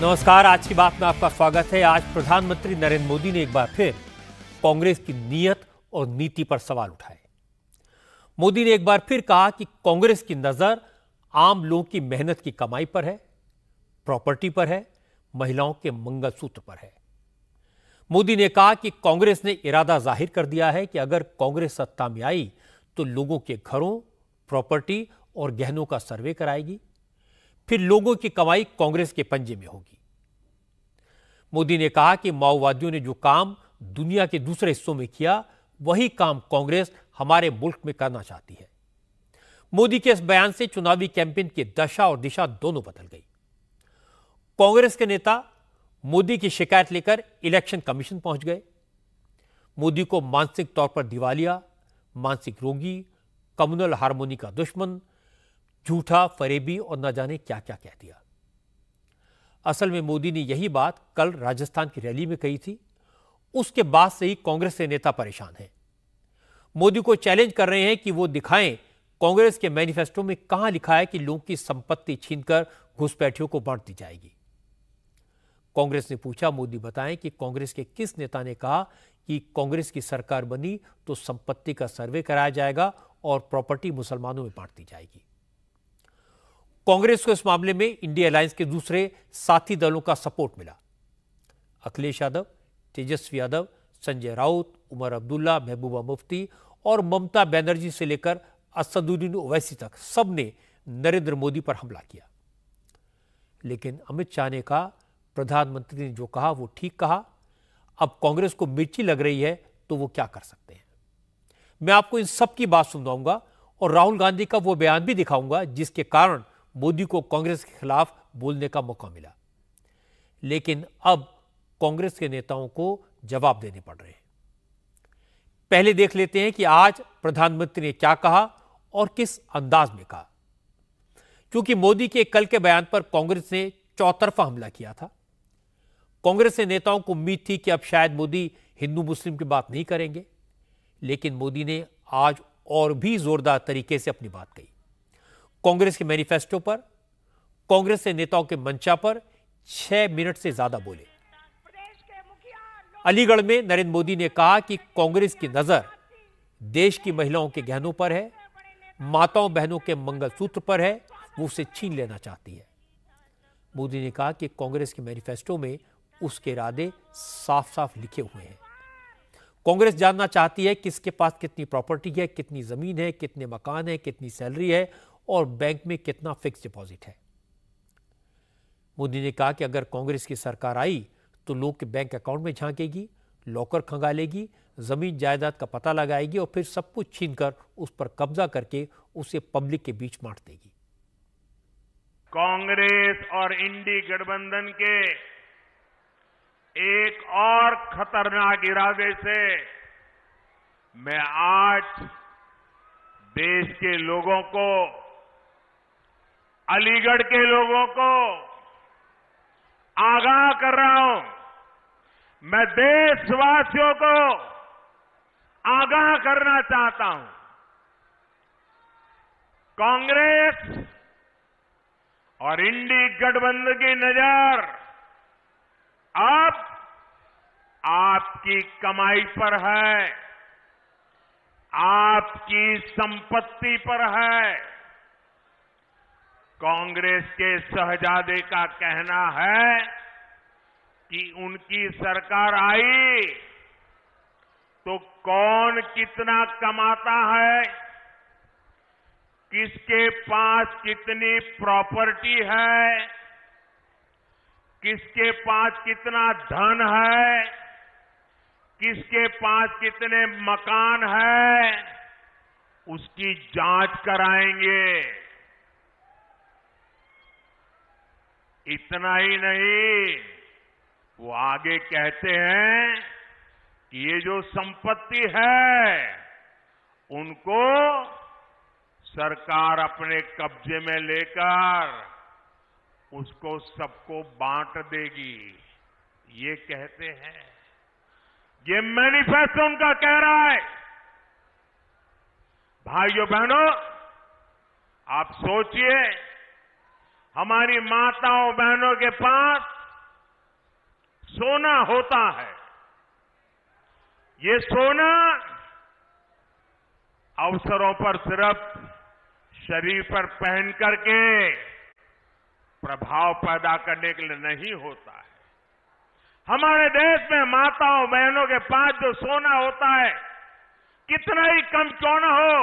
नमस्कार आज की बात में आपका स्वागत है आज प्रधानमंत्री नरेंद्र मोदी ने एक बार फिर कांग्रेस की नीयत और नीति पर सवाल उठाए मोदी ने एक बार फिर कहा कि कांग्रेस की नजर आम लोगों की मेहनत की कमाई पर है प्रॉपर्टी पर है महिलाओं के मंगलसूत्र पर है मोदी ने कहा कि कांग्रेस ने इरादा जाहिर कर दिया है कि अगर कांग्रेस सत्ता में आई तो लोगों के घरों प्रॉपर्टी और गहनों का सर्वे कराएगी फिर लोगों की कमाई कांग्रेस के पंजे में होगी मोदी ने कहा कि माओवादियों ने जो काम दुनिया के दूसरे हिस्सों में किया वही काम कांग्रेस हमारे मुल्क में करना चाहती है मोदी के इस बयान से चुनावी कैंपेन की दशा और दिशा दोनों बदल गई कांग्रेस के नेता मोदी की शिकायत लेकर इलेक्शन कमीशन पहुंच गए मोदी को मानसिक तौर पर दिवालिया मानसिक रोगी कम्युनल हारमोनी का दुश्मन झूठा फरेबी और न जाने क्या क्या कह दिया असल में मोदी ने यही बात कल राजस्थान की रैली में कही थी उसके बाद से ही कांग्रेस के नेता परेशान हैं मोदी को चैलेंज कर रहे हैं कि वो दिखाएं कांग्रेस के मैनिफेस्टो में कहां लिखा है कि लोगों की संपत्ति छीनकर घुसपैठियों को बांट दी जाएगी कांग्रेस ने पूछा मोदी बताएं कि कांग्रेस के किस नेता ने कहा कि कांग्रेस की सरकार बनी तो संपत्ति का सर्वे कराया जाएगा और प्रॉपर्टी मुसलमानों में बांट दी जाएगी कांग्रेस को इस मामले में इंडिया अलायंस के दूसरे साथी दलों का सपोर्ट मिला अखिलेश यादव तेजस्वी यादव संजय राउत उमर अब्दुल्ला महबूबा मुफ्ती और ममता बैनर्जी से लेकर असदुद्दीन ओवैसी तक सबने नरेंद्र मोदी पर हमला किया लेकिन अमित शाह ने कहा प्रधानमंत्री ने जो कहा वो ठीक कहा अब कांग्रेस को मिर्ची लग रही है तो वो क्या कर सकते हैं मैं आपको इन सब की बात सुनाऊंगा और राहुल गांधी का वो बयान भी दिखाऊंगा जिसके कारण मोदी को कांग्रेस के खिलाफ बोलने का मौका मिला लेकिन अब कांग्रेस के नेताओं को जवाब देने पड़ रहे हैं पहले देख लेते हैं कि आज प्रधानमंत्री ने क्या कहा और किस अंदाज में कहा क्योंकि मोदी के कल के बयान पर कांग्रेस ने चौतरफा हमला किया था कांग्रेस के नेताओं को उम्मीद थी कि अब शायद मोदी हिंदू मुस्लिम की बात नहीं करेंगे लेकिन मोदी ने आज और भी जोरदार तरीके से अपनी बात कही कांग्रेस के मैनिफेस्टो पर कांग्रेस के नेताओं के मंचा पर छह मिनट से ज्यादा बोले अलीगढ़ में नरेंद्र मोदी ने कहा कि कांग्रेस की नजर देश की महिलाओं के गहनों पर है माताओं बहनों के मंगलसूत्र पर है वो उसे छीन लेना चाहती है मोदी ने कहा कि कांग्रेस के मैनिफेस्टो में उसके इरादे साफ साफ लिखे हुए हैं कांग्रेस जानना चाहती है किसके पास कितनी प्रॉपर्टी है कितनी जमीन है कितने मकान है कितनी सैलरी है और बैंक में कितना फिक्स डिपॉजिट है मोदी ने कहा कि अगर कांग्रेस की सरकार आई तो लोग के बैंक अकाउंट में झांकेगी लॉकर खंगालेगी जमीन जायदाद का पता लगाएगी और फिर सब कुछ छीनकर उस पर कब्जा करके उसे पब्लिक के बीच बांट देगी कांग्रेस और इंडी गठबंधन के एक और खतरनाक इरादे से मैं आज देश के लोगों को अलीगढ़ के लोगों को आगाह कर रहा हूं मैं देशवासियों को आगाह करना चाहता हूं कांग्रेस और इंडी गठबंधन की नजर अब आपकी कमाई पर है आपकी संपत्ति पर है कांग्रेस के शहजादे का कहना है कि उनकी सरकार आई तो कौन कितना कमाता है किसके पास कितनी प्रॉपर्टी है किसके पास कितना धन है किसके पास कितने मकान है उसकी जांच कराएंगे इतना ही नहीं वो आगे कहते हैं कि ये जो संपत्ति है उनको सरकार अपने कब्जे में लेकर उसको सबको बांट देगी ये कहते हैं ये मैनिफेस्टो उनका कह रहा है भाइयों बहनों आप सोचिए हमारी माताओं बहनों के पास सोना होता है ये सोना अवसरों पर सिर्फ शरीर पर पहन करके प्रभाव पैदा करने के लिए नहीं होता है हमारे देश में माताओं बहनों के पास जो सोना होता है कितना ही कम क्यों ना हो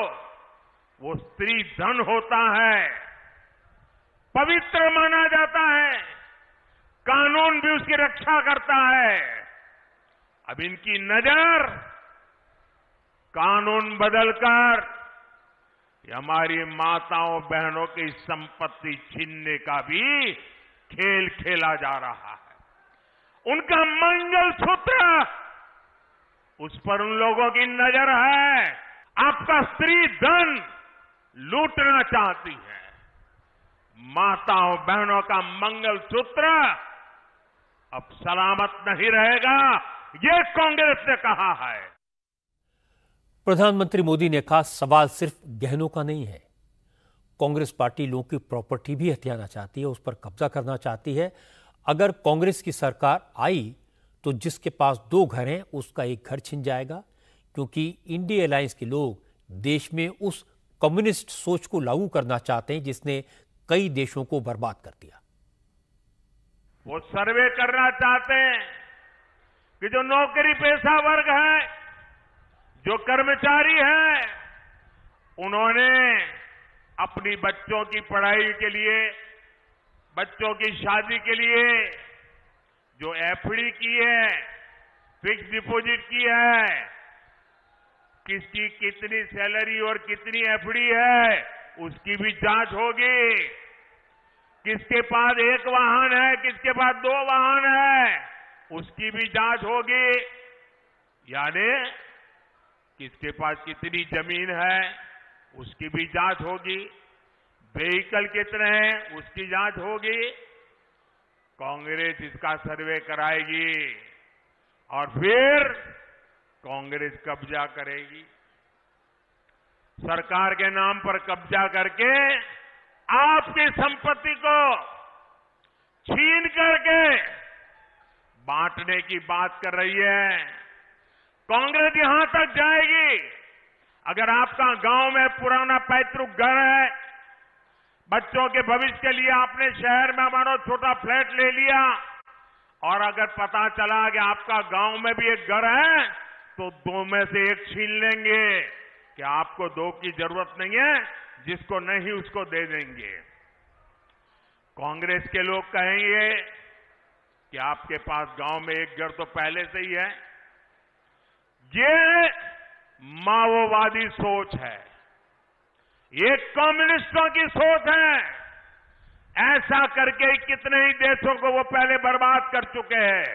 वो स्त्री धन होता है पवित्र माना जाता है कानून भी उसकी रक्षा करता है अब इनकी नजर कानून बदलकर हमारी माताओं बहनों की संपत्ति छीनने का भी खेल खेला जा रहा है उनका मंगल सूत्र उस पर उन लोगों की नजर है आपका स्त्री धन लूटना चाहती है माताओं बहनों का मंगल सूत्र अब सलामत नहीं रहेगा ये कांग्रेस ने कहा है प्रधानमंत्री मोदी ने कहा सवाल सिर्फ गहनों का नहीं है कांग्रेस पार्टी लोगों की प्रॉपर्टी भी हथियाना चाहती है उस पर कब्जा करना चाहती है अगर कांग्रेस की सरकार आई तो जिसके पास दो घर हैं उसका एक घर छिन जाएगा क्योंकि इंडिया अलायंस के लोग देश में उस कम्युनिस्ट सोच को लागू करना चाहते हैं जिसने कई देशों को बर्बाद कर दिया वो सर्वे करना चाहते हैं कि जो नौकरी पेशा वर्ग है जो कर्मचारी है उन्होंने अपनी बच्चों की पढ़ाई के लिए बच्चों की शादी के लिए जो एफडी की है फिक्स डिपॉजिट की है किसकी कितनी सैलरी और कितनी एफडी है उसकी भी जांच होगी किसके पास एक वाहन है किसके पास दो वाहन है उसकी भी जांच होगी यानी किसके पास कितनी जमीन है उसकी भी जांच होगी व्हीकल कितने हैं उसकी जांच होगी कांग्रेस इसका सर्वे कराएगी और फिर कांग्रेस कब्जा करेगी सरकार के नाम पर कब्जा करके आपकी संपत्ति को छीन करके बांटने की बात कर रही है कांग्रेस यहां तक जाएगी अगर आपका गांव में पुराना पैतृक घर है बच्चों के भविष्य के लिए आपने शहर में हमारा छोटा फ्लैट ले लिया और अगर पता चला कि आपका गांव में भी एक घर है तो दो में से एक छीन लेंगे कि आपको दो की जरूरत नहीं है जिसको नहीं उसको दे देंगे कांग्रेस के लोग कहेंगे कि आपके पास गांव में एक घर तो पहले से ही है ये माओवादी सोच है ये कम्युनिस्टों की सोच है ऐसा करके कितने ही देशों को वो पहले बर्बाद कर चुके हैं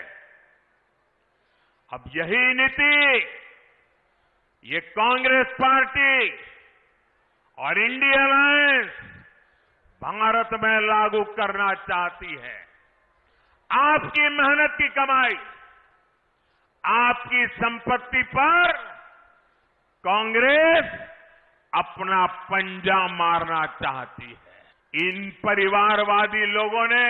अब यही नीति ये कांग्रेस पार्टी और इंडिया अलायंस भारत में लागू करना चाहती है आपकी मेहनत की कमाई आपकी संपत्ति पर कांग्रेस अपना पंजा मारना चाहती है इन परिवारवादी लोगों ने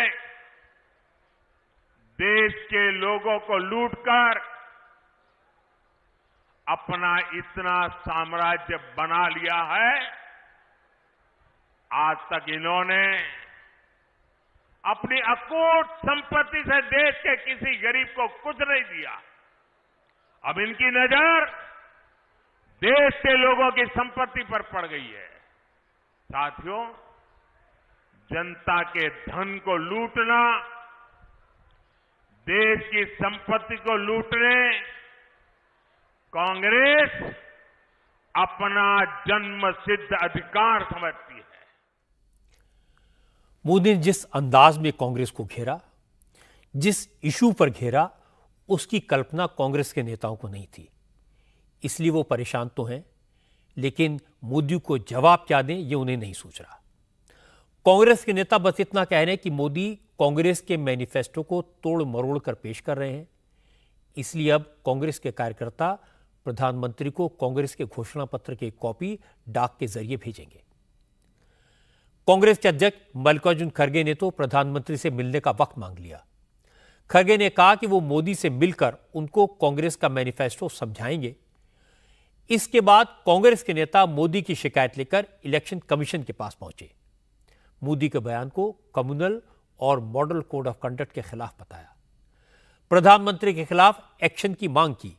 देश के लोगों को लूटकर अपना इतना साम्राज्य बना लिया है आज तक इन्होंने अपनी अकूट संपत्ति से देश के किसी गरीब को कुछ नहीं दिया अब इनकी नजर देश के लोगों की संपत्ति पर पड़ गई है साथियों जनता के धन को लूटना देश की संपत्ति को लूटने कांग्रेस अपना जन्म सिद्ध अधिकार समझती है मोदी ने जिस अंदाज में कांग्रेस को घेरा जिस इशू पर घेरा उसकी कल्पना कांग्रेस के नेताओं को नहीं थी इसलिए वो परेशान तो हैं लेकिन मोदी को जवाब क्या दें ये उन्हें नहीं सोच रहा कांग्रेस के नेता बस इतना कह रहे हैं कि मोदी कांग्रेस के मैनिफेस्टो को तोड़ मरोड़ कर पेश कर रहे हैं इसलिए अब कांग्रेस के कार्यकर्ता प्रधानमंत्री को कांग्रेस के घोषणा पत्र की कॉपी डाक के जरिए भेजेंगे कांग्रेस के अध्यक्ष मल्लिकार्जुन खड़गे ने तो प्रधानमंत्री से मिलने का वक्त मांग लिया खड़गे ने कहा कि वो मोदी से मिलकर उनको कांग्रेस का मैनिफेस्टो समझाएंगे इसके बाद कांग्रेस के नेता मोदी की शिकायत लेकर इलेक्शन कमीशन के पास पहुंचे मोदी के बयान को कम्युनल और मॉडल कोड ऑफ कंडक्ट के खिलाफ बताया प्रधानमंत्री के खिलाफ एक्शन की मांग की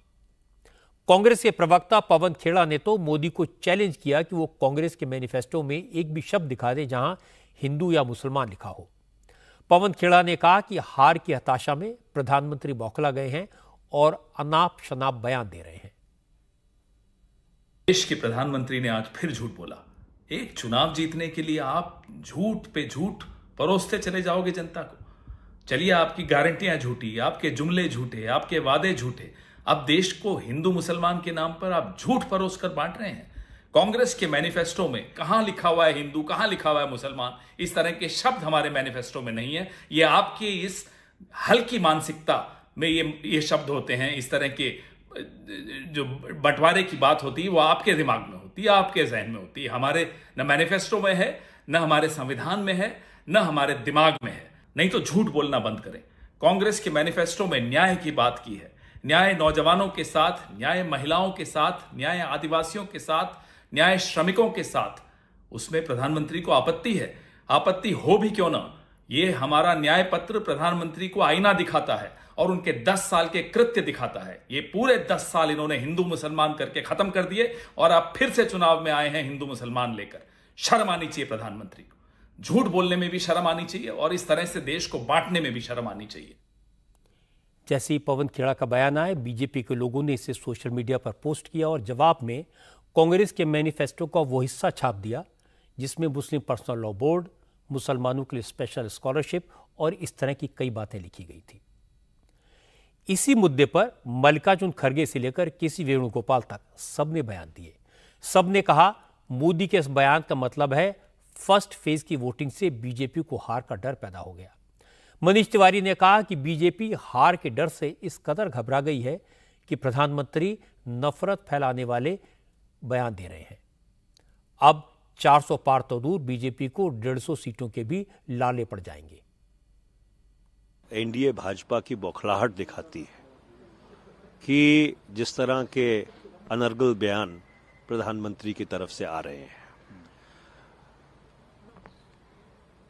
कांग्रेस के प्रवक्ता पवन खेड़ा ने तो मोदी को चैलेंज किया कि वो कांग्रेस के मैनिफेस्टो में एक भी शब्द दिखा दे जहां हिंदू या मुसलमान लिखा हो पवन खेड़ा ने कहा कि हार की हताशा में प्रधानमंत्री बौखला गए हैं और अनाप शनाप बयान दे रहे हैं देश के प्रधानमंत्री ने आज फिर झूठ बोला एक चुनाव जीतने के लिए आप झूठ पे झूठ परोसते चले जाओगे जनता को चलिए आपकी गारंटियां झूठी आपके जुमले झूठे आपके वादे झूठे अब देश को हिंदू मुसलमान के नाम पर आप झूठ परोस कर बांट रहे हैं कांग्रेस के मैनिफेस्टो में कहा लिखा हुआ है हिंदू कहां लिखा हुआ है मुसलमान इस तरह के शब्द हमारे मैनिफेस्टो में नहीं है ये आपकी इस हल्की मानसिकता में ये ये शब्द होते हैं इस तरह के जो बंटवारे की बात होती है वो आपके दिमाग में होती है आपके जहन में होती है हमारे न मैनिफेस्टो में है न हमारे संविधान में है न हमारे दिमाग में है नहीं तो झूठ बोलना बंद करें कांग्रेस के मैनिफेस्टो में न्याय की बात की है न्याय नौजवानों के साथ न्याय महिलाओं के साथ न्याय आदिवासियों के साथ न्याय श्रमिकों के साथ उसमें प्रधानमंत्री को आपत्ति है आपत्ति हो भी क्यों ना ये हमारा न्याय पत्र प्रधानमंत्री को आईना दिखाता है और उनके 10 साल के कृत्य दिखाता है ये पूरे 10 साल इन्होंने हिंदू मुसलमान करके खत्म कर दिए और आप फिर से चुनाव में आए हैं हिंदू मुसलमान लेकर शर्म आनी चाहिए प्रधानमंत्री को झूठ बोलने में भी शर्म आनी चाहिए और इस तरह से देश को बांटने में भी शर्म आनी चाहिए जैसे ही पवन खेड़ा का बयान आए बीजेपी के लोगों ने इसे सोशल मीडिया पर पोस्ट किया और जवाब में कांग्रेस के मैनिफेस्टो का वो हिस्सा छाप दिया जिसमें मुस्लिम पर्सनल लॉ बोर्ड मुसलमानों के लिए स्पेशल स्कॉलरशिप और इस तरह की कई बातें लिखी गई थी इसी मुद्दे पर मल्लिकार्जुन खड़गे से लेकर सी वेणुगोपाल तक सबने बयान दिए सबने कहा मोदी के इस बयान का मतलब है फर्स्ट फेज की वोटिंग से बीजेपी को हार का डर पैदा हो गया मनीष तिवारी ने कहा कि बीजेपी हार के डर से इस कदर घबरा गई है कि प्रधानमंत्री नफरत फैलाने वाले बयान दे रहे हैं अब 400 पार तो दूर बीजेपी को 150 सीटों के भी लाले पड़ जाएंगे एनडीए भाजपा की बौखलाहट दिखाती है कि जिस तरह के अनर्गल बयान प्रधानमंत्री की तरफ से आ रहे हैं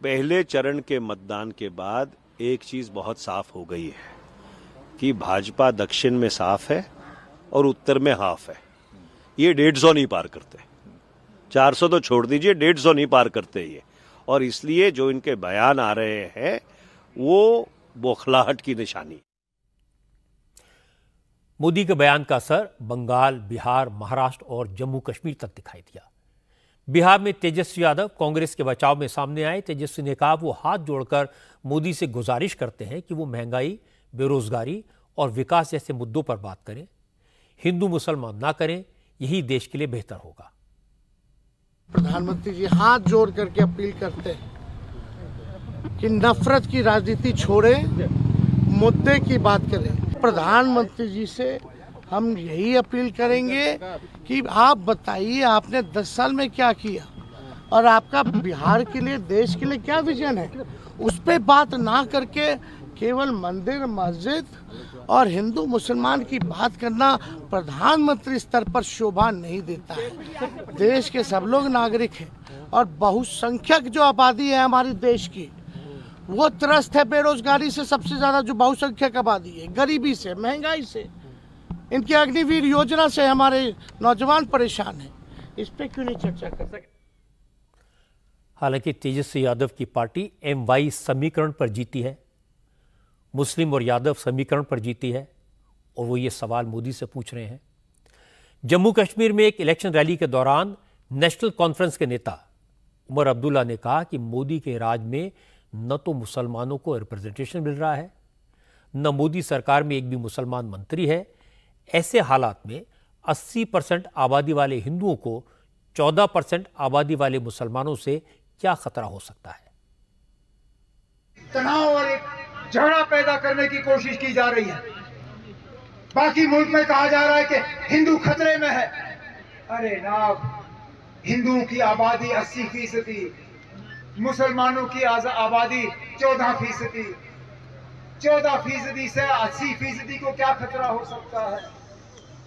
पहले चरण के मतदान के बाद एक चीज बहुत साफ हो गई है कि भाजपा दक्षिण में साफ है और उत्तर में हाफ है ये डेढ़ सौ नहीं पार करते चार सौ तो छोड़ दीजिए डेढ़ सौ नहीं पार करते ये और इसलिए जो इनके बयान आ रहे हैं वो बौखलाहट की निशानी मोदी के बयान का असर बंगाल बिहार महाराष्ट्र और जम्मू कश्मीर तक दिखाई दिया बिहार में तेजस्वी यादव कांग्रेस के बचाव में सामने आए तेजस्वी ने कहा वो हाथ जोड़कर मोदी से गुजारिश करते हैं कि वो महंगाई बेरोजगारी और विकास जैसे मुद्दों पर बात करें हिंदू मुसलमान ना करें यही देश के लिए बेहतर होगा प्रधानमंत्री जी हाथ जोड़ करके अपील करते हैं कि नफरत की राजनीति छोड़ें मुद्दे की बात करें प्रधानमंत्री जी से हम यही अपील करेंगे अच्छा, अच्छा, कि आप बताइए आपने 10 साल में क्या किया और आपका बिहार के लिए देश के लिए क्या विजन है उस पर बात ना करके केवल मंदिर मस्जिद और हिंदू मुसलमान की बात करना प्रधानमंत्री स्तर पर शोभा नहीं देता है देश के सब लोग नागरिक हैं और बहुसंख्यक जो आबादी है हमारी देश की वो त्रस्त है बेरोजगारी से सबसे ज़्यादा जो बहुसंख्यक आबादी है गरीबी से महंगाई से इनकी अग्निवीर योजना से हमारे नौजवान परेशान हैं इस पर क्यों नहीं चर्चा कर सकते हालांकि तेजस्वी यादव की पार्टी एम वाई समीकरण पर जीती है मुस्लिम और यादव समीकरण पर जीती है और वो ये सवाल मोदी से पूछ रहे हैं जम्मू कश्मीर में एक इलेक्शन रैली के दौरान नेशनल कॉन्फ्रेंस के नेता उमर अब्दुल्ला ने कहा कि मोदी के राज में न तो मुसलमानों को रिप्रेजेंटेशन मिल रहा है न मोदी सरकार में एक भी मुसलमान मंत्री है ऐसे हालात में 80 परसेंट आबादी वाले हिंदुओं को 14 परसेंट आबादी वाले मुसलमानों से क्या खतरा हो सकता है तनाव और एक झगड़ा पैदा करने की कोशिश की जा रही है बाकी मुल्क में कहा जा रहा है कि हिंदू खतरे में है अरे नाब हिंदुओं की आबादी 80 फीसदी मुसलमानों की आबादी 14 फीसदी 14 फीसदी से 80 फीसदी को क्या खतरा हो सकता है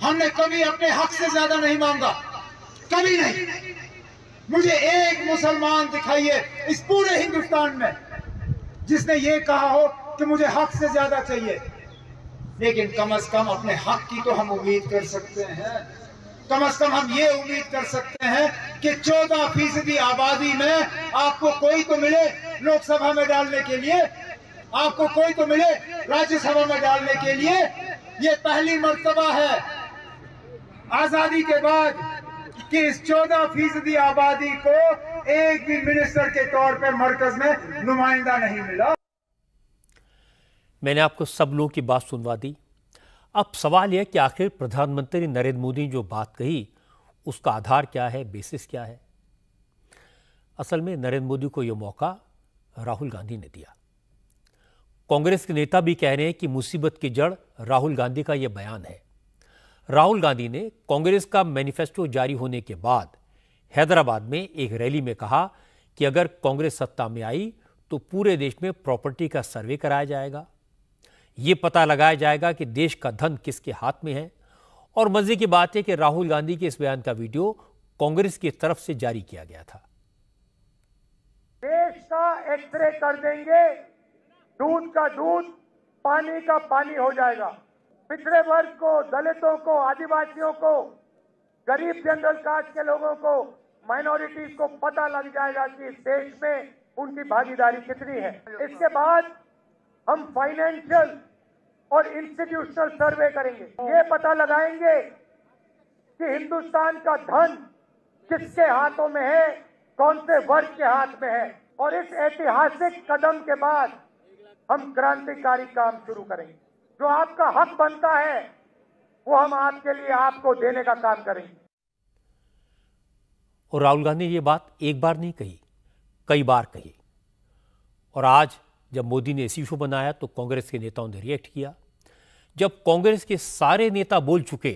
हमने कभी अपने हक से ज्यादा नहीं मांगा कभी नहीं मुझे एक मुसलमान दिखाइए इस पूरे हिंदुस्तान में जिसने ये कहा हो कि मुझे हक से ज्यादा चाहिए लेकिन कम अज कम अपने हक की तो हम उम्मीद कर सकते हैं कम अज कम हम ये उम्मीद कर सकते हैं कि चौदह फीसदी आबादी में आपको कोई तो मिले लोकसभा में डालने के लिए आपको कोई तो मिले राज्यसभा में डालने के लिए ये पहली मरतबा है आजादी के बाद कि इस चौदह फीसदी आबादी को एक भी मिनिस्टर के तौर पर मरकज में नुमाइंदा नहीं मिला मैंने आपको सब लोगों की बात सुनवा दी अब सवाल यह कि आखिर प्रधानमंत्री नरेंद्र मोदी जो बात कही उसका आधार क्या है बेसिस क्या है असल में नरेंद्र मोदी को यह मौका राहुल गांधी ने दिया कांग्रेस के नेता भी कह रहे हैं कि मुसीबत की जड़ राहुल गांधी का यह बयान है राहुल गांधी ने कांग्रेस का मैनिफेस्टो जारी होने के बाद हैदराबाद में एक रैली में कहा कि अगर कांग्रेस सत्ता में आई तो पूरे देश में प्रॉपर्टी का सर्वे कराया जाएगा ये पता लगाया जाएगा कि देश का धन किसके हाथ में है और मजे की बात है कि राहुल गांधी के इस बयान का वीडियो कांग्रेस की तरफ से जारी किया गया था देश का एक्सरे कर देंगे दूध का दूध पानी का पानी हो जाएगा पिछड़े वर्ग को दलितों को आदिवासियों को गरीब जनरल कास्ट के लोगों को माइनॉरिटीज को पता लग जाएगा कि इस देश में उनकी भागीदारी कितनी है इसके बाद हम फाइनेंशियल और इंस्टीट्यूशनल सर्वे करेंगे ये पता लगाएंगे कि हिंदुस्तान का धन किसके हाथों में है कौन से वर्ग के हाथ में है और इस ऐतिहासिक कदम के बाद हम क्रांतिकारी काम शुरू करेंगे जो आपका हक बनता है वो हम आपके लिए आपको देने का काम करेंगे और राहुल गांधी ने ये बात एक बार नहीं कही कई बार कही और आज जब मोदी ने इस इशू बनाया तो कांग्रेस के नेताओं ने रिएक्ट किया जब कांग्रेस के सारे नेता बोल चुके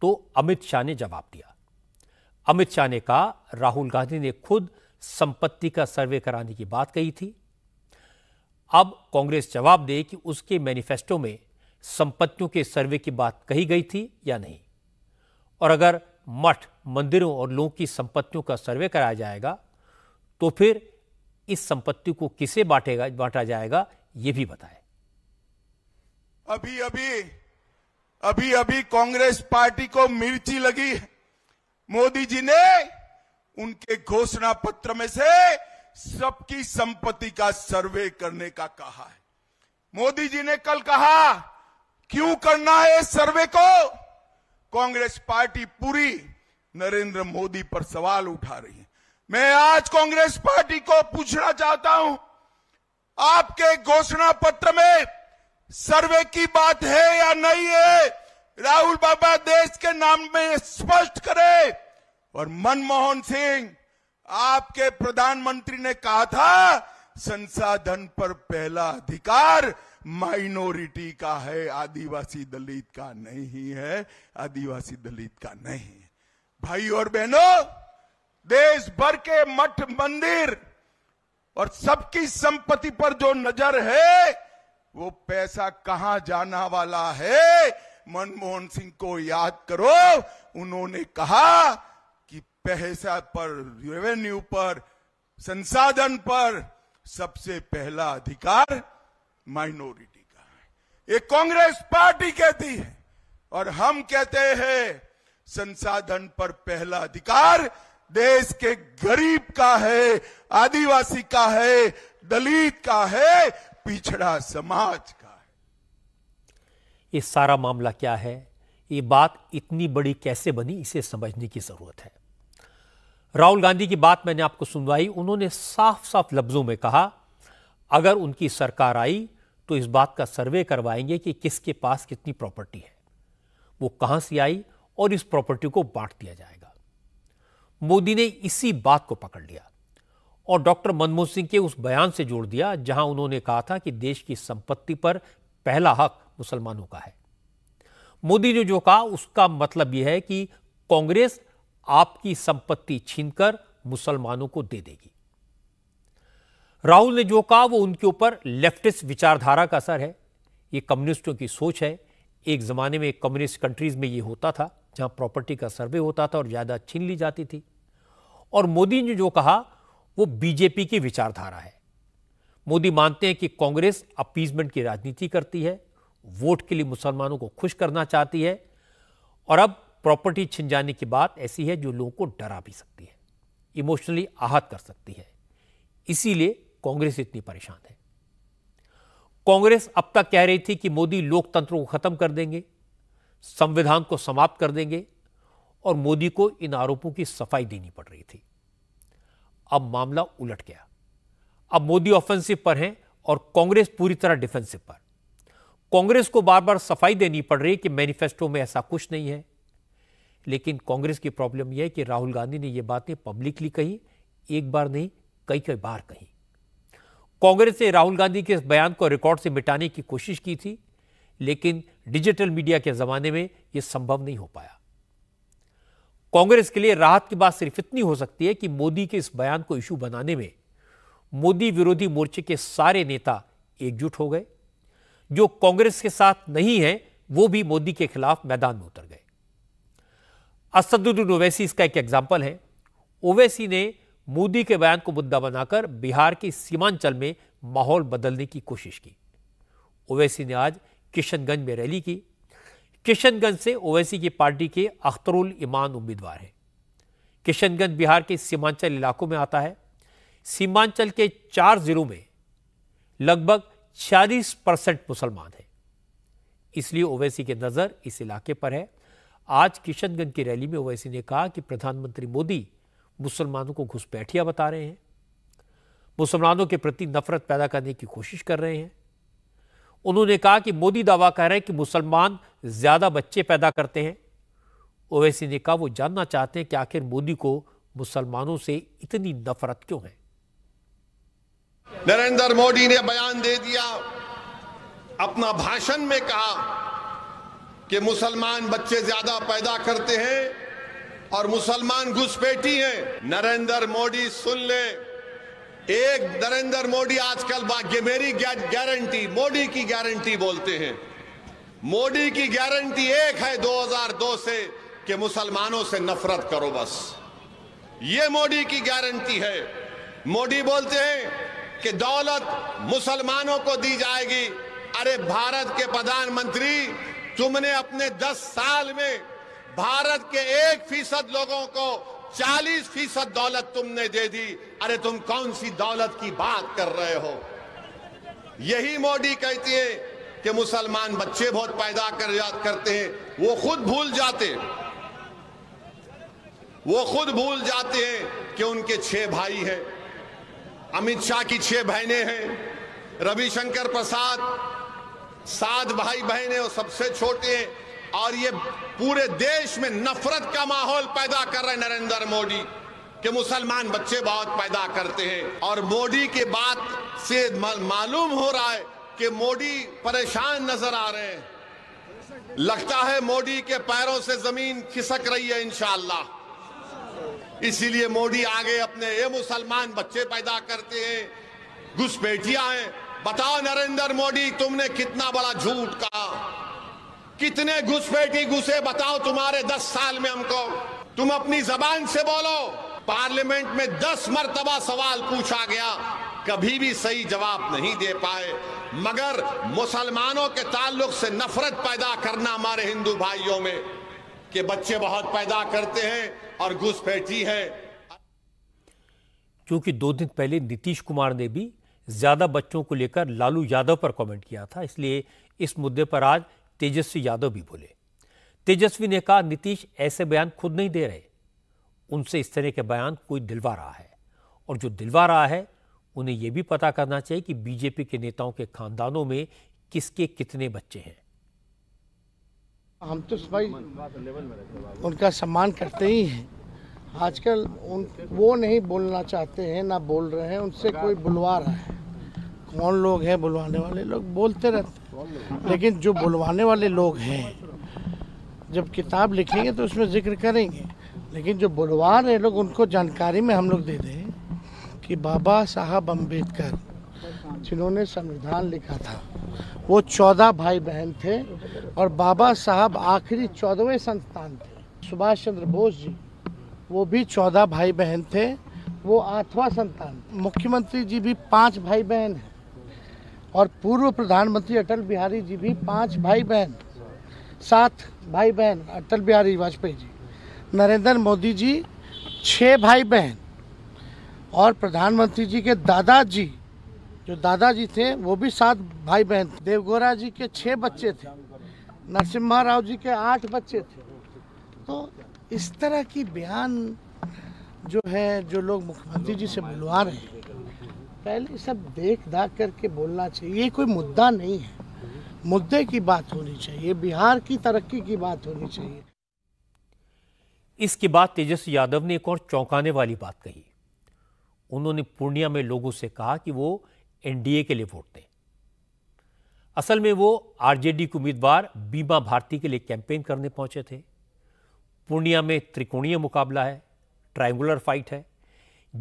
तो अमित शाह ने जवाब दिया अमित शाह ने कहा राहुल गांधी ने खुद संपत्ति का सर्वे कराने की बात कही थी अब कांग्रेस जवाब दे कि उसके मैनिफेस्टो में संपत्तियों के सर्वे की बात कही गई थी या नहीं और अगर मठ मंदिरों और लोगों की संपत्तियों का सर्वे कराया जाएगा तो फिर इस संपत्ति को किसे बांटेगा बांटा जाएगा यह भी बताएं अभी अभी अभी अभी कांग्रेस पार्टी को मिर्ची लगी मोदी जी ने उनके घोषणा पत्र में से सबकी संपत्ति का सर्वे करने का कहा है मोदी जी ने कल कहा क्यों करना है इस सर्वे को कांग्रेस पार्टी पूरी नरेंद्र मोदी पर सवाल उठा रही है मैं आज कांग्रेस पार्टी को पूछना चाहता हूं आपके घोषणा पत्र में सर्वे की बात है या नहीं है राहुल बाबा देश के नाम में स्पष्ट करे और मनमोहन सिंह आपके प्रधानमंत्री ने कहा था संसाधन पर पहला अधिकार माइनॉरिटी का है आदिवासी दलित का नहीं है आदिवासी दलित का नहीं भाई और बहनों देश भर के मठ मंदिर और सबकी संपत्ति पर जो नजर है वो पैसा कहां जाना वाला है मनमोहन सिंह को याद करो उन्होंने कहा कि पैसा पर रेवेन्यू पर संसाधन पर सबसे पहला अधिकार माइनॉरिटी का है ये कांग्रेस पार्टी कहती है और हम कहते हैं संसाधन पर पहला अधिकार देश के गरीब का है आदिवासी का है दलित का है पिछड़ा समाज का है ये सारा मामला क्या है ये बात इतनी बड़ी कैसे बनी इसे समझने की जरूरत है राहुल गांधी की बात मैंने आपको सुनवाई उन्होंने साफ साफ लफ्जों में कहा अगर उनकी सरकार आई तो इस बात का सर्वे करवाएंगे कि किसके पास कितनी प्रॉपर्टी है वो कहां से आई और इस प्रॉपर्टी को बांट दिया जाएगा मोदी ने इसी बात को पकड़ लिया और डॉक्टर मनमोहन सिंह के उस बयान से जोड़ दिया जहां उन्होंने कहा था कि देश की संपत्ति पर पहला हक मुसलमानों का है मोदी ने जो कहा उसका मतलब यह है कि कांग्रेस आपकी संपत्ति छीनकर मुसलमानों को दे देगी राहुल ने जो कहा वो उनके ऊपर लेफ्टिस्ट विचारधारा का असर है ये कम्युनिस्टों की सोच है एक ज़माने में कम्युनिस्ट कंट्रीज़ में ये होता था जहाँ प्रॉपर्टी का सर्वे होता था और ज़्यादा छीन ली जाती थी और मोदी ने जो कहा वो बीजेपी की विचारधारा है मोदी मानते हैं कि कांग्रेस अपीजमेंट की राजनीति करती है वोट के लिए मुसलमानों को खुश करना चाहती है और अब प्रॉपर्टी छिन जाने की बात ऐसी है जो लोगों को डरा भी सकती है इमोशनली आहत कर सकती है इसीलिए कांग्रेस इतनी परेशान है कांग्रेस अब तक कह रही थी कि मोदी लोकतंत्र को खत्म कर देंगे संविधान को समाप्त कर देंगे और मोदी को इन आरोपों की सफाई देनी पड़ रही थी अब मामला उलट गया अब मोदी ऑफेंसिव पर हैं और कांग्रेस पूरी तरह डिफेंसिव पर कांग्रेस को बार बार सफाई देनी पड़ रही कि मैनिफेस्टो में ऐसा कुछ नहीं है लेकिन कांग्रेस की प्रॉब्लम यह है कि राहुल गांधी ने यह बातें पब्लिकली कही एक बार नहीं कई कई बार कही कांग्रेस ने राहुल गांधी के इस बयान को रिकॉर्ड से मिटाने की कोशिश की थी लेकिन डिजिटल मीडिया के जमाने में यह संभव नहीं हो पाया कांग्रेस के लिए राहत की बात सिर्फ इतनी हो सकती है कि मोदी के इस बयान को इशू बनाने में मोदी विरोधी मोर्चे के सारे नेता एकजुट हो गए जो कांग्रेस के साथ नहीं है वो भी मोदी के खिलाफ मैदान में उतर गए असदुद्दीन ओवैसी इसका एक एग्जाम्पल है ओवैसी ने मोदी के बयान को मुद्दा बनाकर बिहार के सीमांचल में माहौल बदलने की कोशिश की ओवैसी ने आज किशनगंज में रैली की किशनगंज से ओवैसी की पार्टी के अख्तरुल ईमान उम्मीदवार हैं किशनगंज बिहार के सीमांचल इलाकों में आता है सीमांचल के चार जिलों में लगभग छियालीस परसेंट मुसलमान हैं इसलिए ओवैसी की नज़र इस इलाके पर है आज किशनगंज की रैली में ओवैसी ने कहा कि प्रधानमंत्री मोदी मुसलमानों को घुसपैठिया बता रहे हैं मुसलमानों के प्रति नफरत पैदा करने की कोशिश कर रहे हैं उन्होंने कहा कि मोदी दावा कर रहे हैं कि मुसलमान ज़्यादा बच्चे पैदा करते हैं ओवैसी ने कहा वो जानना चाहते हैं कि आखिर मोदी को मुसलमानों से इतनी नफरत क्यों है नरेंद्र मोदी ने बयान दे दिया अपना भाषण में कहा कि मुसलमान बच्चे ज्यादा पैदा करते हैं और मुसलमान घुसपैठी हैं नरेंद्र मोदी सुन ले एक नरेंद्र मोदी आजकल भाग्य मेरी गारंटी मोदी की गारंटी बोलते हैं मोदी की गारंटी एक है 2002 से कि मुसलमानों से नफरत करो बस ये मोदी की गारंटी है मोदी बोलते हैं कि दौलत मुसलमानों को दी जाएगी अरे भारत के प्रधानमंत्री तुमने अपने 10 साल में भारत के एक फीसद लोगों को चालीस फीसद दौलत तुमने दे दी अरे तुम कौन सी दौलत की बात कर रहे हो यही मोदी कहती है कि मुसलमान बच्चे बहुत पैदा कर याद करते हैं वो खुद भूल जाते वो खुद भूल जाते हैं कि उनके छह भाई हैं अमित शाह की छह बहनें हैं रविशंकर प्रसाद सात भाई बहने और सबसे छोटे हैं और ये पूरे देश में नफरत का माहौल पैदा कर रहे नरेंद्र मोदी के मुसलमान बच्चे बहुत पैदा करते हैं और मोदी के बात से मालूम हो रहा है कि मोदी परेशान नजर आ रहे हैं लगता है मोदी के पैरों से जमीन खिसक रही है इनशाला इसीलिए मोदी आगे अपने ये मुसलमान बच्चे पैदा करते हैं घुसपैठिया हैं बताओ नरेंद्र मोदी तुमने कितना बड़ा झूठ कहा कितने घुसपैठी घुसे बताओ तुम्हारे दस साल में हमको तुम अपनी जबान से बोलो पार्लियामेंट में दस मरतबा सवाल पूछा गया कभी भी सही जवाब नहीं दे पाए मगर मुसलमानों के ताल्लुक से नफरत पैदा करना हमारे हिंदू भाइयों में कि बच्चे बहुत पैदा करते हैं और घुसपैठी है क्योंकि दो दिन पहले नीतीश कुमार ने भी ज्यादा बच्चों को लेकर लालू यादव पर कमेंट किया था इसलिए इस मुद्दे पर आज तेजस्वी यादव भी बोले तेजस्वी ने कहा नीतीश ऐसे बयान खुद नहीं दे रहे उनसे इस तरह के बयान कोई दिलवा रहा है और जो दिलवा रहा है उन्हें यह भी पता करना चाहिए कि बीजेपी के नेताओं के खानदानों में किसके कितने बच्चे हैं हम तो भाई उनका सम्मान करते ही हैं आजकल उन वो नहीं बोलना चाहते हैं ना बोल रहे हैं उनसे कोई बुलवा रहा है कौन लोग हैं बुलवाने वाले लोग बोलते रहते हैं लेकिन जो बुलवाने वाले लोग हैं जब किताब लिखेंगे तो उसमें जिक्र करेंगे लेकिन जो बुलवा रहे लोग उनको जानकारी में हम लोग दे दें कि बाबा साहब अम्बेडकर जिन्होंने संविधान लिखा था वो चौदह भाई बहन थे और बाबा साहब आखिरी चौदहवें संस्थान थे सुभाष चंद्र बोस जी वो भी चौदह भाई बहन थे वो आठवां संतान मुख्यमंत्री जी भी पांच भाई बहन हैं और पूर्व प्रधानमंत्री अटल बिहारी जी भी पांच भाई बहन सात भाई बहन अटल बिहारी वाजपेयी जी नरेंद्र मोदी जी छः भाई बहन और प्रधानमंत्री जी के दादाजी जो दादाजी थे वो भी सात भाई बहन देवगोरा जी के छः बच्चे थे नरसिम्हा राव जी के आठ बच्चे थे तो इस तरह की बयान जो है जो लोग मुख्यमंत्री जी से बुलवा रहे हैं पहले सब देख दाख करके बोलना चाहिए ये कोई मुद्दा नहीं है मुद्दे की बात होनी चाहिए बिहार की तरक्की की बात होनी चाहिए इसके बाद तेजस्वी यादव ने एक और चौंकाने वाली बात कही उन्होंने पूर्णिया में लोगों से कहा कि वो एनडीए के लिए वोट दें असल में वो आरजेडी के उम्मीदवार बीमा भारती के लिए कैंपेन करने पहुंचे थे पूर्णिया में त्रिकोणीय मुकाबला है ट्रायंगुलर फाइट है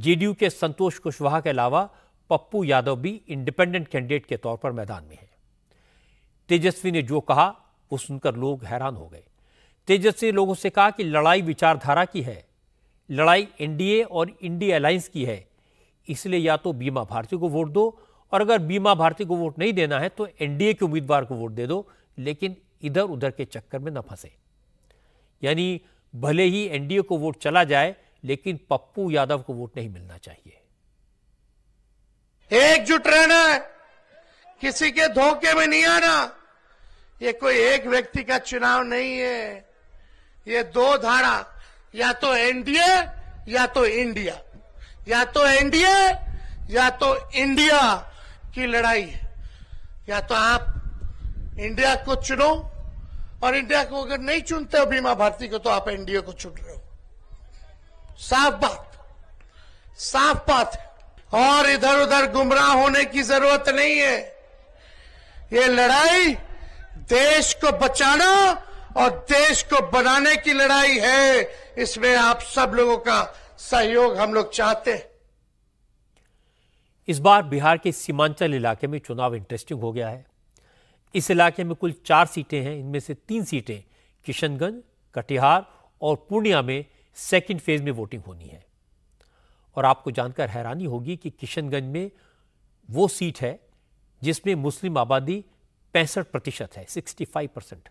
जेडीयू के संतोष कुशवाहा के अलावा पप्पू यादव भी इंडिपेंडेंट कैंडिडेट के तौर पर मैदान में हैं तेजस्वी ने जो कहा वो सुनकर लोग हैरान हो गए तेजस्वी ने लोगों से कहा कि लड़ाई विचारधारा की है लड़ाई एनडीए और इंडिया अलायंस की है इसलिए या तो बीमा भारती को वोट दो और अगर बीमा भारती को वोट नहीं देना है तो एनडीए के उम्मीदवार को वोट दे दो लेकिन इधर उधर के चक्कर में न फंसे यानी भले ही एनडीए को वोट चला जाए लेकिन पप्पू यादव को वोट नहीं मिलना चाहिए एकजुट रहना है किसी के धोखे में नहीं आना ये कोई एक व्यक्ति का चुनाव नहीं है ये दो धारा या तो एनडीए या तो इंडिया या तो एनडीए या तो इंडिया की लड़ाई है या तो आप इंडिया को चुनो और इंडिया को अगर नहीं चुनते हो बीमा भारती को तो आप एनडीए को चुन रहे हो साफ बात साफ बात है और इधर उधर गुमराह होने की जरूरत नहीं है ये लड़ाई देश को बचाना और देश को बनाने की लड़ाई है इसमें आप सब लोगों का सहयोग हम लोग चाहते हैं इस बार बिहार के सीमांचल इलाके में चुनाव इंटरेस्टिंग हो गया है इस इलाके में कुल चार सीटें हैं इनमें से तीन सीटें किशनगंज कटिहार और पूर्णिया में सेकंड फेज में वोटिंग होनी है और आपको जानकर हैरानी होगी कि किशनगंज में वो सीट है जिसमें मुस्लिम आबादी पैंसठ प्रतिशत है 65 परसेंट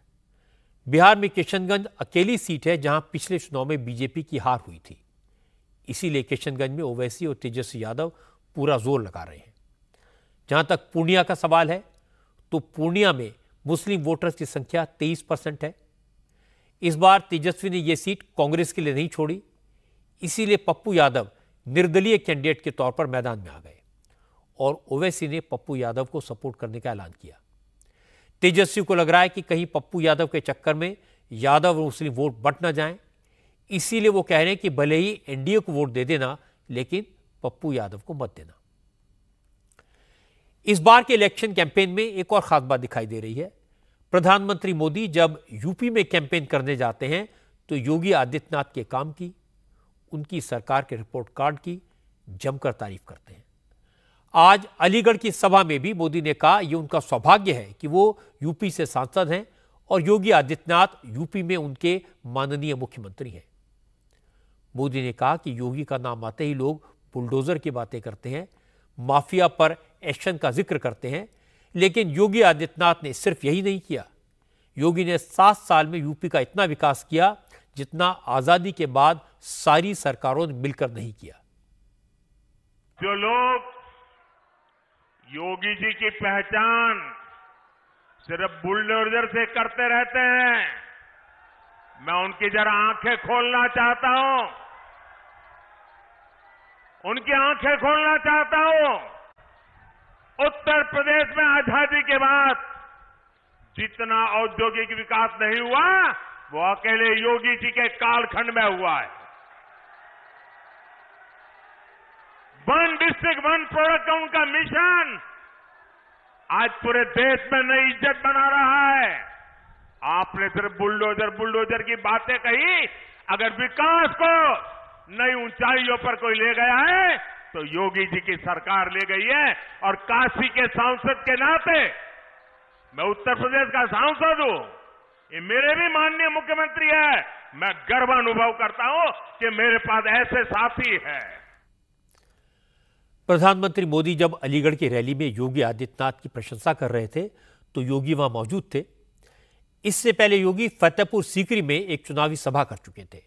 बिहार में किशनगंज अकेली सीट है जहां पिछले चुनाव में बीजेपी की हार हुई थी इसीलिए किशनगंज में ओवैसी और तेजस्वी यादव पूरा जोर लगा रहे हैं जहां तक पूर्णिया का सवाल है तो पूर्णिया में मुस्लिम वोटर्स की संख्या 23 परसेंट है इस बार तेजस्वी ने यह सीट कांग्रेस के लिए नहीं छोड़ी इसीलिए पप्पू यादव निर्दलीय कैंडिडेट के तौर पर मैदान में आ गए और ओवैसी ने पप्पू यादव को सपोर्ट करने का ऐलान किया तेजस्वी को लग रहा है कि कहीं पप्पू यादव के चक्कर में यादव और मुस्लिम वोट बट ना जाए इसीलिए वो कह रहे हैं कि भले ही एनडीए को वोट दे देना लेकिन पप्पू यादव को मत देना इस बार के इलेक्शन कैंपेन में एक और खास बात दिखाई दे रही है प्रधानमंत्री मोदी जब यूपी में कैंपेन करने जाते हैं तो योगी आदित्यनाथ के काम की उनकी सरकार के रिपोर्ट कार्ड की जमकर तारीफ करते हैं आज अलीगढ़ की सभा में भी मोदी ने कहा यह उनका सौभाग्य है कि वो यूपी से सांसद हैं और योगी आदित्यनाथ यूपी में उनके माननीय मुख्यमंत्री हैं मोदी ने कहा कि योगी का नाम आते ही लोग बुलडोजर की बातें करते हैं माफिया पर एक्शन का जिक्र करते हैं लेकिन योगी आदित्यनाथ ने सिर्फ यही नहीं किया योगी ने सात साल में यूपी का इतना विकास किया जितना आज़ादी के बाद सारी सरकारों ने मिलकर नहीं किया जो लोग योगी जी की पहचान सिर्फ बुलडोजर से करते रहते हैं मैं उनकी जरा आंखें खोलना चाहता हूं उनकी आंखें खोलना चाहता हूं उत्तर प्रदेश में आजादी के बाद जितना औद्योगिक विकास नहीं हुआ वो अकेले योगी जी के कालखंड में हुआ है वन डिस्ट्रिक्ट वन प्रोडक्ट का उनका मिशन आज पूरे देश में नई इज्जत बना रहा है आपने सिर्फ बुलडोजर बुलडोजर की बातें कही अगर विकास को नई ऊंचाइयों पर कोई ले गया है तो योगी जी की सरकार ले गई है और काशी के सांसद के नाते मैं उत्तर प्रदेश का सांसद हूं ये मेरे भी माननीय मुख्यमंत्री है मैं गर्व अनुभव करता हूं कि मेरे पास ऐसे साथी है प्रधानमंत्री मोदी जब अलीगढ़ की रैली में योगी आदित्यनाथ की प्रशंसा कर रहे थे तो योगी वहां मौजूद थे इससे पहले योगी फतेहपुर सीकरी में एक चुनावी सभा कर चुके थे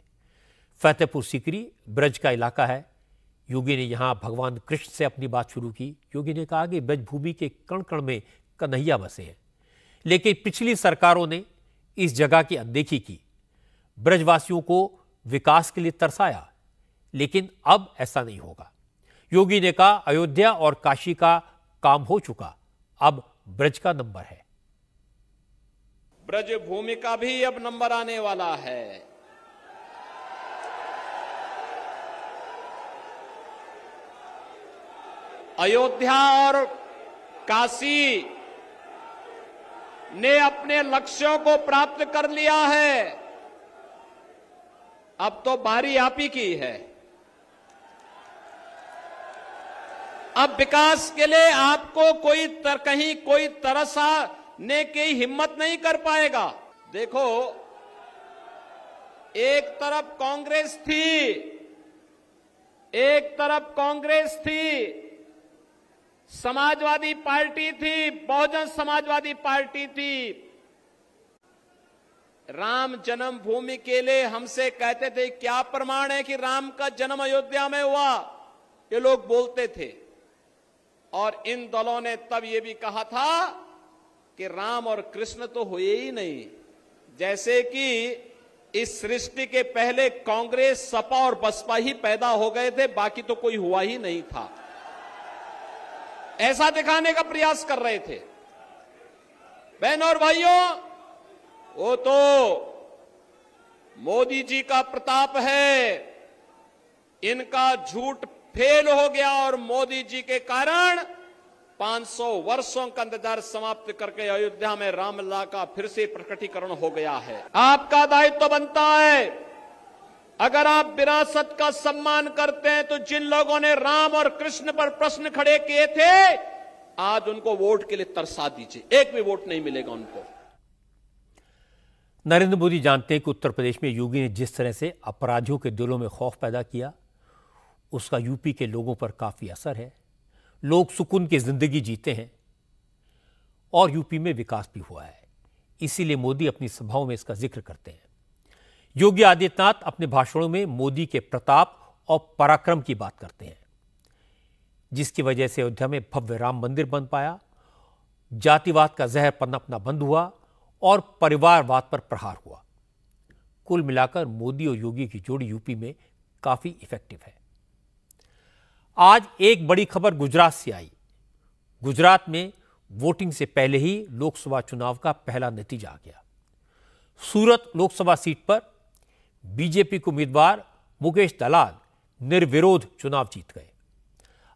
फतेहपुर सीकरी ब्रज का इलाका है योगी ने यहां भगवान कृष्ण से अपनी बात शुरू की योगी ने कहा कि ब्रजभूमि के कण कण में कन्हैया बसे हैं लेकिन पिछली सरकारों ने इस जगह की अनदेखी की ब्रजवासियों को विकास के लिए तरसाया लेकिन अब ऐसा नहीं होगा योगी ने कहा अयोध्या और काशी का काम हो चुका अब ब्रज का नंबर है ब्रज भूमि का भी अब नंबर आने वाला है अयोध्या और काशी ने अपने लक्ष्यों को प्राप्त कर लिया है अब तो बारी आप ही की है अब विकास के लिए आपको कोई तर, कहीं कोई तरसा ने की हिम्मत नहीं कर पाएगा देखो एक तरफ कांग्रेस थी एक तरफ कांग्रेस थी समाजवादी पार्टी थी बहुजन समाजवादी पार्टी थी राम जन्मभूमि के लिए हमसे कहते थे क्या प्रमाण है कि राम का जन्म अयोध्या में हुआ ये लोग बोलते थे और इन दलों ने तब ये भी कहा था कि राम और कृष्ण तो हुए ही नहीं जैसे कि इस सृष्टि के पहले कांग्रेस सपा और बसपा ही पैदा हो गए थे बाकी तो कोई हुआ ही नहीं था ऐसा दिखाने का प्रयास कर रहे थे बहन और भाइयों वो तो मोदी जी का प्रताप है इनका झूठ फेल हो गया और मोदी जी के कारण 500 वर्षों का इंतजार समाप्त करके अयोध्या में रामला का फिर से प्रकटीकरण हो गया है आपका दायित्व तो बनता है अगर आप विरासत का सम्मान करते हैं तो जिन लोगों ने राम और कृष्ण पर प्रश्न खड़े किए थे आज उनको वोट के लिए तरसा दीजिए एक भी वोट नहीं मिलेगा उनको नरेंद्र मोदी जानते हैं कि उत्तर प्रदेश में योगी ने जिस तरह से अपराधियों के दिलों में खौफ पैदा किया उसका यूपी के लोगों पर काफी असर है लोग सुकून की जिंदगी जीते हैं और यूपी में विकास भी हुआ है इसीलिए मोदी अपनी सभाओं में इसका जिक्र करते हैं योगी आदित्यनाथ अपने भाषणों में मोदी के प्रताप और पराक्रम की बात करते हैं जिसकी वजह से अयोध्या में भव्य राम मंदिर बन पाया जातिवाद का जहर पनपना बंद हुआ और परिवारवाद पर प्रहार हुआ कुल मिलाकर मोदी और योगी की जोड़ी यूपी में काफी इफेक्टिव है आज एक बड़ी खबर गुजरात से आई गुजरात में वोटिंग से पहले ही लोकसभा चुनाव का पहला नतीजा आ गया सूरत लोकसभा सीट पर बीजेपी के उम्मीदवार मुकेश दलाल निर्विरोध चुनाव जीत गए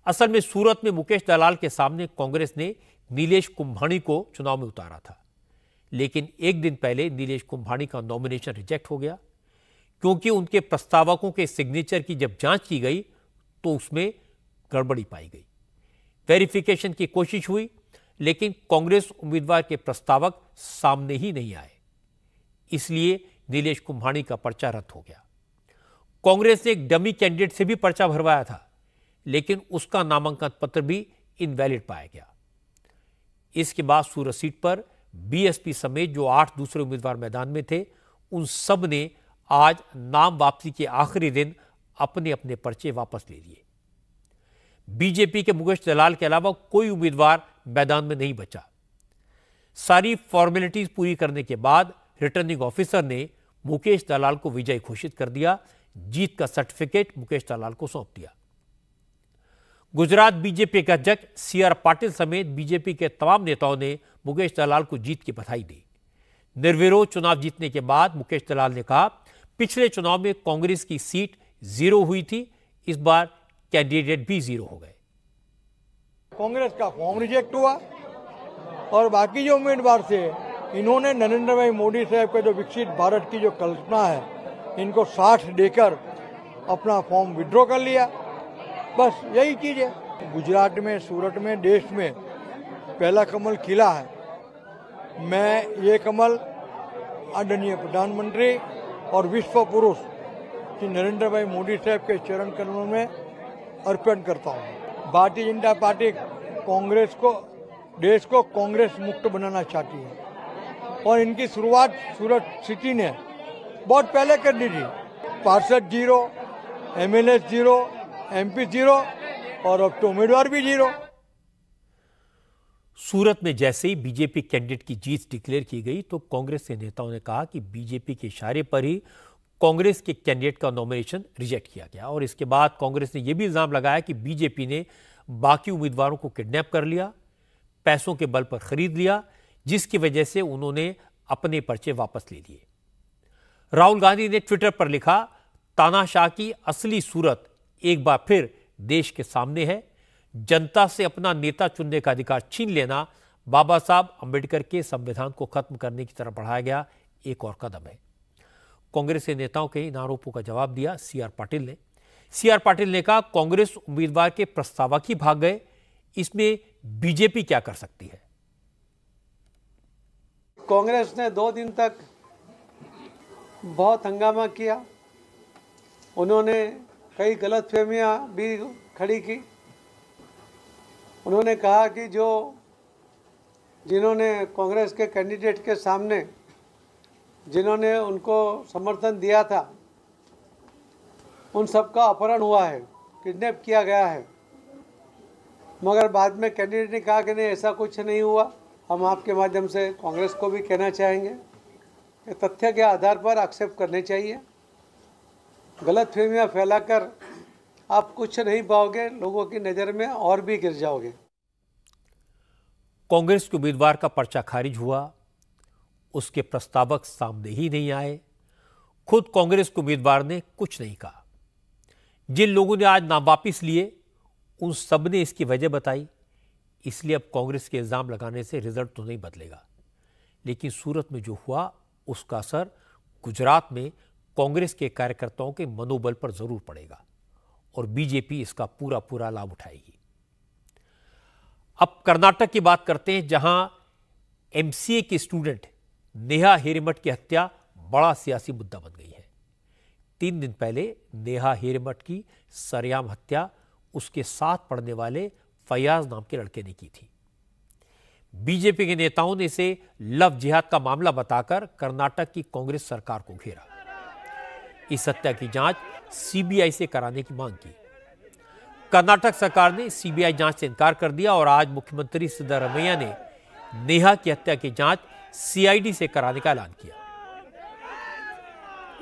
असल में सूरत में मुकेश दलाल के सामने कांग्रेस ने नीलेश कुंभाणी को चुनाव में उतारा था लेकिन एक दिन पहले नीलेश कुंभाणी का नॉमिनेशन रिजेक्ट हो गया क्योंकि उनके प्रस्तावकों के सिग्नेचर की जब जांच की गई तो उसमें गड़बड़ी पाई गई वेरिफिकेशन की कोशिश हुई लेकिन कांग्रेस उम्मीदवार के प्रस्तावक सामने ही नहीं आए इसलिए नीलेश कुंभाणी का पर्चा रद्द हो गया कांग्रेस ने एक डमी कैंडिडेट से भी पर्चा भरवाया था लेकिन उसका नामांकन पत्र भी इनवैलिड पाया गया इसके बाद सूरत सीट पर बीएसपी समेत जो आठ दूसरे उम्मीदवार मैदान में थे उन सब ने आज नाम वापसी के आखिरी दिन अपने अपने पर्चे वापस ले लिए बीजेपी के मुकेश दलाल के अलावा कोई उम्मीदवार मैदान में नहीं बचा सारी फॉर्मेलिटीज पूरी करने के बाद रिटर्निंग ऑफिसर ने मुकेश दलाल को विजय घोषित कर दिया जीत का सर्टिफिकेट मुकेश दलाल को सौंप दिया गुजरात बीजेपी के अध्यक्ष सी आर पाटिल समेत बीजेपी के तमाम नेताओं ने मुकेश दलाल को जीत की बधाई दी निर्विरोध चुनाव जीतने के बाद मुकेश दलाल ने कहा पिछले चुनाव में कांग्रेस की सीट जीरो हुई थी इस बार कैंडिडेट भी जीरो हो गए कांग्रेस का फॉर्म रिजेक्ट हुआ और बाकी जो उम्मीदवार थे इन्होंने नरेंद्र भाई मोदी साहब का जो विकसित भारत की जो कल्पना है इनको साथ देकर अपना फॉर्म विड्रॉ कर लिया बस यही चीज़ है गुजरात में सूरत में देश में पहला कमल खिला है मैं ये कमल आदरणीय प्रधानमंत्री और विश्व पुरुष श्री नरेंद्र भाई मोदी साहब के चरण कमल में अर्पण करता हूँ भारतीय जनता पार्टी कांग्रेस को देश को कांग्रेस मुक्त बनाना चाहती है और इनकी शुरुआत सूरत सिटी ने बहुत पहले कर दी थी पार्षद zero M L zero M zero और अब तो उम्मीदवार भी जीरो सूरत में जैसे ही बीजेपी कैंडिडेट की जीत डिक्लेयर की गई तो कांग्रेस के नेताओं ने कहा कि बीजेपी के इशारे पर ही कांग्रेस के कैंडिडेट का नॉमिनेशन रिजेक्ट किया गया और इसके बाद कांग्रेस ने यह भी इल्जाम लगाया कि बीजेपी ने बाकी उम्मीदवारों को किडनैप कर लिया पैसों के बल पर खरीद लिया जिसकी वजह से उन्होंने अपने पर्चे वापस ले लिए राहुल गांधी ने ट्विटर पर लिखा तानाशाह की असली सूरत एक बार फिर देश के सामने है जनता से अपना नेता चुनने का अधिकार छीन लेना बाबा साहब अंबेडकर के संविधान को खत्म करने की तरफ बढ़ाया गया एक और कदम है कांग्रेस के नेताओं के इन आरोपों का जवाब दिया सी आर पाटिल ने सी आर पाटिल ने कहा कांग्रेस उम्मीदवार के प्रस्तावक ही भाग गए इसमें बीजेपी क्या कर सकती है कांग्रेस ने दो दिन तक बहुत हंगामा किया उन्होंने कई गलत फहमियाँ भी खड़ी की उन्होंने कहा कि जो जिन्होंने कांग्रेस के कैंडिडेट के सामने जिन्होंने उनको समर्थन दिया था उन सबका अपहरण हुआ है किडनैप किया गया है मगर बाद में कैंडिडेट ने कहा कि नहीं ऐसा कुछ नहीं हुआ हम आपके माध्यम से कांग्रेस को भी कहना चाहेंगे कि तथ्य के आधार पर आक्षेप करने चाहिए गलत फहमियाँ फैलाकर आप कुछ नहीं पाओगे लोगों की नज़र में और भी गिर जाओगे कांग्रेस के उम्मीदवार का पर्चा खारिज हुआ उसके प्रस्तावक सामने ही नहीं आए खुद कांग्रेस के उम्मीदवार ने कुछ नहीं कहा जिन लोगों ने आज नाम वापिस लिए उन सब ने इसकी वजह बताई इसलिए अब कांग्रेस के इल्ज़ाम लगाने से रिजल्ट तो नहीं बदलेगा लेकिन सूरत में जो हुआ उसका असर गुजरात में कांग्रेस के कार्यकर्ताओं के मनोबल पर ज़रूर पड़ेगा और बीजेपी इसका पूरा पूरा लाभ उठाएगी अब कर्नाटक की बात करते हैं जहां एमसीए के स्टूडेंट नेहा हेरेमठ की हत्या बड़ा सियासी मुद्दा बन गई है तीन दिन पहले नेहा हेरेमठ की सरयाम हत्या उसके साथ पढ़ने वाले फयाज नाम के लड़के ने की थी बीजेपी के नेताओं ने इसे लव जिहाद का मामला बताकर कर्नाटक की कांग्रेस सरकार को घेरा इस हत्या की जांच सीबीआई से कराने की मांग की कर्नाटक सरकार ने सीबीआई जांच से इनकार कर दिया और आज मुख्यमंत्री सिद्धारमैया ने नेहा की हत्या की जांच सीआईडी से कराने का ऐलान किया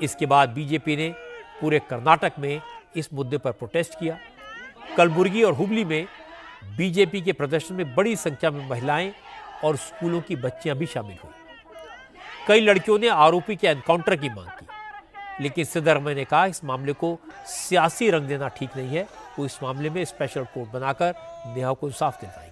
इसके बाद बीजेपी ने पूरे कर्नाटक में इस मुद्दे पर प्रोटेस्ट किया कलबुर्गी और हुबली में बीजेपी के प्रदर्शन में बड़ी संख्या में महिलाएं और स्कूलों की बच्चियां भी शामिल हुई कई लड़कियों ने आरोपी के एनकाउंटर की मांग की लेकिन सिद्धरमय ने कहा इस मामले को सियासी रंग देना ठीक नहीं है वो इस मामले में स्पेशल कोर्ट बनाकर नेहा को इंसाफ दिलवाएंगे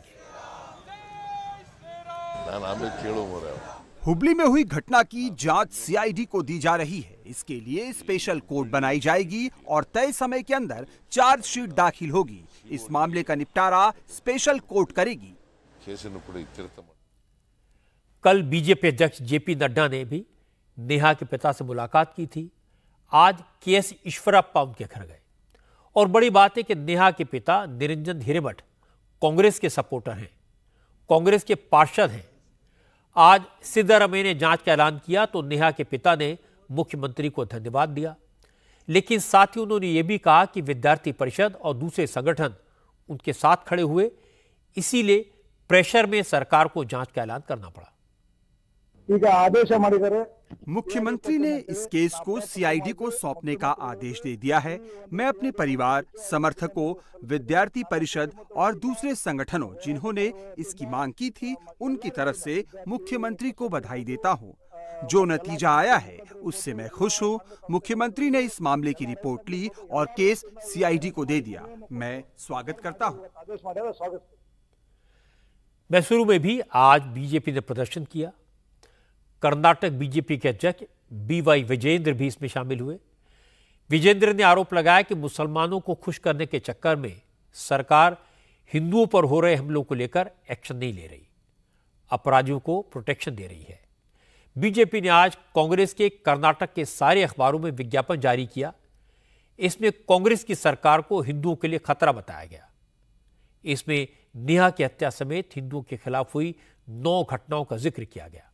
हुबली में हुई घटना की जांच सीआईडी को दी जा रही है इसके लिए स्पेशल कोर्ट बनाई जाएगी और तय समय के अंदर चार्जशीट दाखिल होगी इस मामले का निपटारा स्पेशल कोर्ट करेगी कल बीजेपी अध्यक्ष जेपी नड्डा ने भी नेहा के पिता से मुलाकात की थी आज के एस ईश्वरप्पा उनके घर गए और बड़ी बात है कि नेहा के पिता निरंजन धीरेमठ कांग्रेस के सपोर्टर हैं कांग्रेस के पार्षद हैं आज सिद्धारमैया ने जांच का ऐलान किया तो नेहा के पिता ने मुख्यमंत्री को धन्यवाद दिया लेकिन साथ ही उन्होंने ये भी कहा कि विद्यार्थी परिषद और दूसरे संगठन उनके साथ खड़े हुए इसीलिए प्रेशर में सरकार को जांच का ऐलान करना पड़ा आदेश मुख्यमंत्री ने इस केस को सीआईडी को सौंपने का आदेश दे दिया है मैं अपने परिवार समर्थकों विद्यार्थी परिषद और दूसरे संगठनों जिन्होंने इसकी मांग की थी उनकी तरफ से मुख्यमंत्री को बधाई देता हूँ जो नतीजा आया है उससे मैं खुश हूँ मुख्यमंत्री ने इस मामले की रिपोर्ट ली और केस सीआईडी को दे दिया मैं स्वागत करता हूँ तो मैसूरू में भी आज बीजेपी ने प्रदर्शन किया कर्नाटक बीजेपी के अध्यक्ष बी वाई विजेंद्र भी इसमें शामिल हुए विजेंद्र ने आरोप लगाया कि मुसलमानों को खुश करने के चक्कर में सरकार हिंदुओं पर हो रहे हमलों को लेकर एक्शन नहीं ले रही अपराधियों को प्रोटेक्शन दे रही है बीजेपी ने आज कांग्रेस के कर्नाटक के सारे अखबारों में विज्ञापन जारी किया इसमें कांग्रेस की सरकार को हिंदुओं के लिए खतरा बताया गया इसमें नेहा की हत्या समेत हिंदुओं के खिलाफ हुई नौ घटनाओं का जिक्र किया गया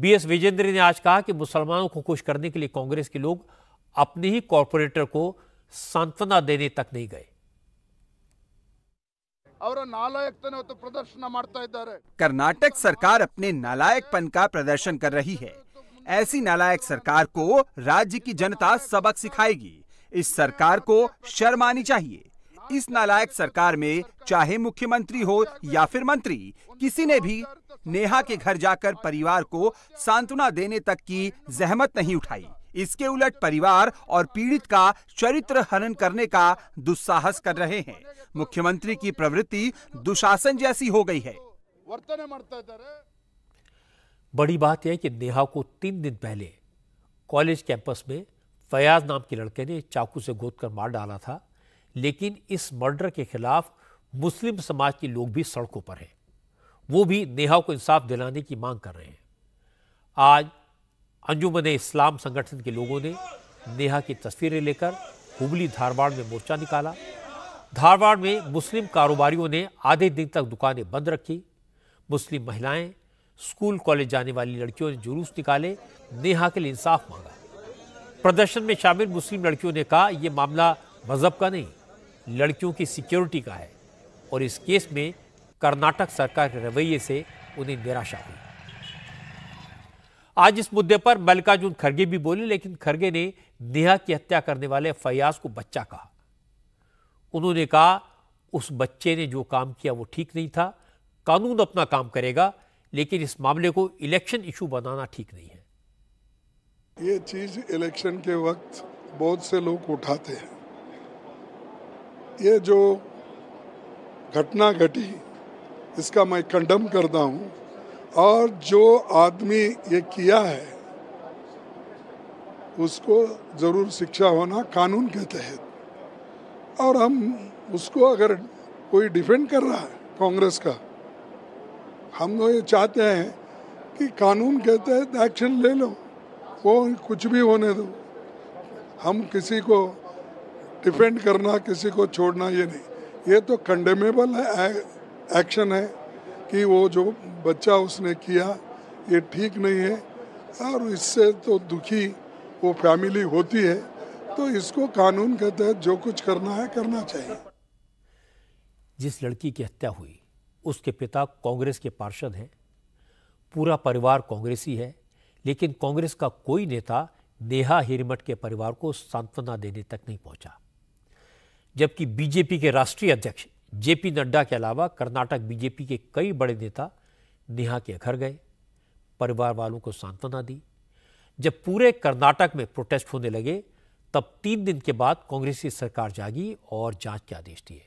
बी एस विजेंद्र ने आज कहा कि मुसलमानों को खुश करने के लिए कांग्रेस के लोग अपने ही कॉरपोरेटर को सांत्वना देने तक नहीं गए ಅವರ नालायकतन तो प्रदर्शन कर्नाटक सरकार अपने नालायकपन का प्रदर्शन कर रही है ऐसी नालायक सरकार को राज्य की जनता सबक सिखाएगी इस सरकार को शर्म आनी चाहिए इस नालायक सरकार में चाहे मुख्यमंत्री हो या फिर मंत्री किसी ने भी नेहा के घर जाकर परिवार को सांत्वना देने तक की जहमत नहीं उठाई इसके उलट परिवार और पीड़ित का चरित्र हनन करने का दुस्साहस कर रहे हैं मुख्यमंत्री की प्रवृत्ति दुशासन जैसी हो गई है बड़ी बात यह कि नेहा को तीन दिन पहले कॉलेज कैंपस में फयाज नाम के लड़के ने चाकू से गोद कर मार डाला था लेकिन इस मर्डर के खिलाफ मुस्लिम समाज के लोग भी सड़कों पर हैं वो भी नेहा को इंसाफ दिलाने की मांग कर रहे हैं आज अंजुमन इस्लाम संगठन के लोगों ने नेहा की तस्वीरें लेकर हुबली धारवाड़ में मोर्चा निकाला धारवाड़ में मुस्लिम कारोबारियों ने आधे दिन तक दुकानें बंद रखी मुस्लिम महिलाएं स्कूल कॉलेज जाने वाली लड़कियों ने जुलूस निकाले नेहा के लिए इंसाफ मांगा प्रदर्शन में शामिल मुस्लिम लड़कियों ने कहा यह मामला मजहब का नहीं लड़कियों की सिक्योरिटी का है और इस केस में कर्नाटक सरकार के रवैये से उन्हें निराशा हुई आज इस मुद्दे पर मल्लिकार्जुन खड़गे भी बोले लेकिन खड़गे ने नेहा की हत्या करने वाले फयाज को बच्चा कहा उन्होंने कहा उस बच्चे ने जो काम किया वो ठीक नहीं था कानून अपना काम करेगा लेकिन इस मामले को इलेक्शन इशू बनाना ठीक नहीं है ये चीज इलेक्शन के वक्त बहुत से लोग उठाते हैं ये जो घटना घटी इसका मैं कंडम करता हूँ और जो आदमी ये किया है उसको ज़रूर शिक्षा होना कानून के तहत और हम उसको अगर कोई डिफेंड कर रहा है कांग्रेस का हम तो ये चाहते हैं कि कानून के तहत एक्शन ले लो वो कुछ भी होने दो हम किसी को डिफेंड करना किसी को छोड़ना ये नहीं ये तो कंडेमेबल है एक्शन है कि वो जो बच्चा उसने किया ये ठीक नहीं है और इससे तो दुखी वो फैमिली होती है तो इसको कानून के तहत जो कुछ करना है करना चाहिए जिस लड़की की हत्या हुई उसके पिता कांग्रेस के पार्षद हैं पूरा परिवार कांग्रेसी है लेकिन कांग्रेस का कोई नेता नेहा हिरमठ के परिवार को सांत्वना देने तक नहीं पहुंचा जबकि बीजेपी के राष्ट्रीय अध्यक्ष जेपी नड्डा के अलावा कर्नाटक बीजेपी के कई बड़े नेता नेहा के घर गए परिवार वालों को सांत्वना दी जब पूरे कर्नाटक में प्रोटेस्ट होने लगे तब तीन दिन के बाद कांग्रेसी सरकार जागी और जांच के आदेश दिए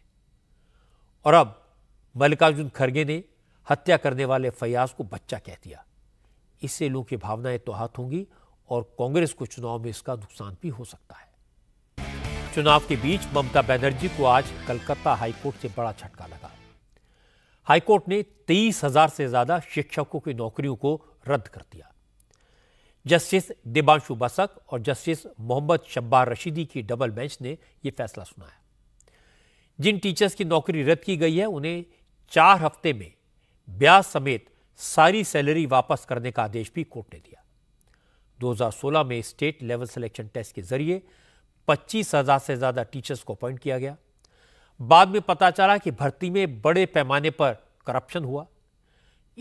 और अब मल्लिकार्जुन खड़गे ने हत्या करने वाले फयाज को बच्चा कह दिया इससे लोगों की भावनाएं तो हाथ होंगी और कांग्रेस को चुनाव में इसका नुकसान भी हो सकता है चुनाव के बीच ममता बनर्जी को आज कलकत्ता हाईकोर्ट से बड़ा झटका लगा हाईकोर्ट ने तेईस हजार से ज्यादा शिक्षकों की नौकरियों को रद्द कर दिया जस्टिस दिबांशु बसक और जस्टिस मोहम्मद शब्बार रशीदी की डबल बेंच ने यह फैसला सुनाया जिन टीचर्स की नौकरी रद्द की गई है उन्हें चार हफ्ते में ब्याज समेत सारी सैलरी वापस करने का आदेश भी कोर्ट ने दिया 2016 में स्टेट लेवल सिलेक्शन टेस्ट के जरिए पच्चीस हजार से ज्यादा टीचर्स को अपॉइंट किया गया बाद में पता चला कि भर्ती में बड़े पैमाने पर करप्शन हुआ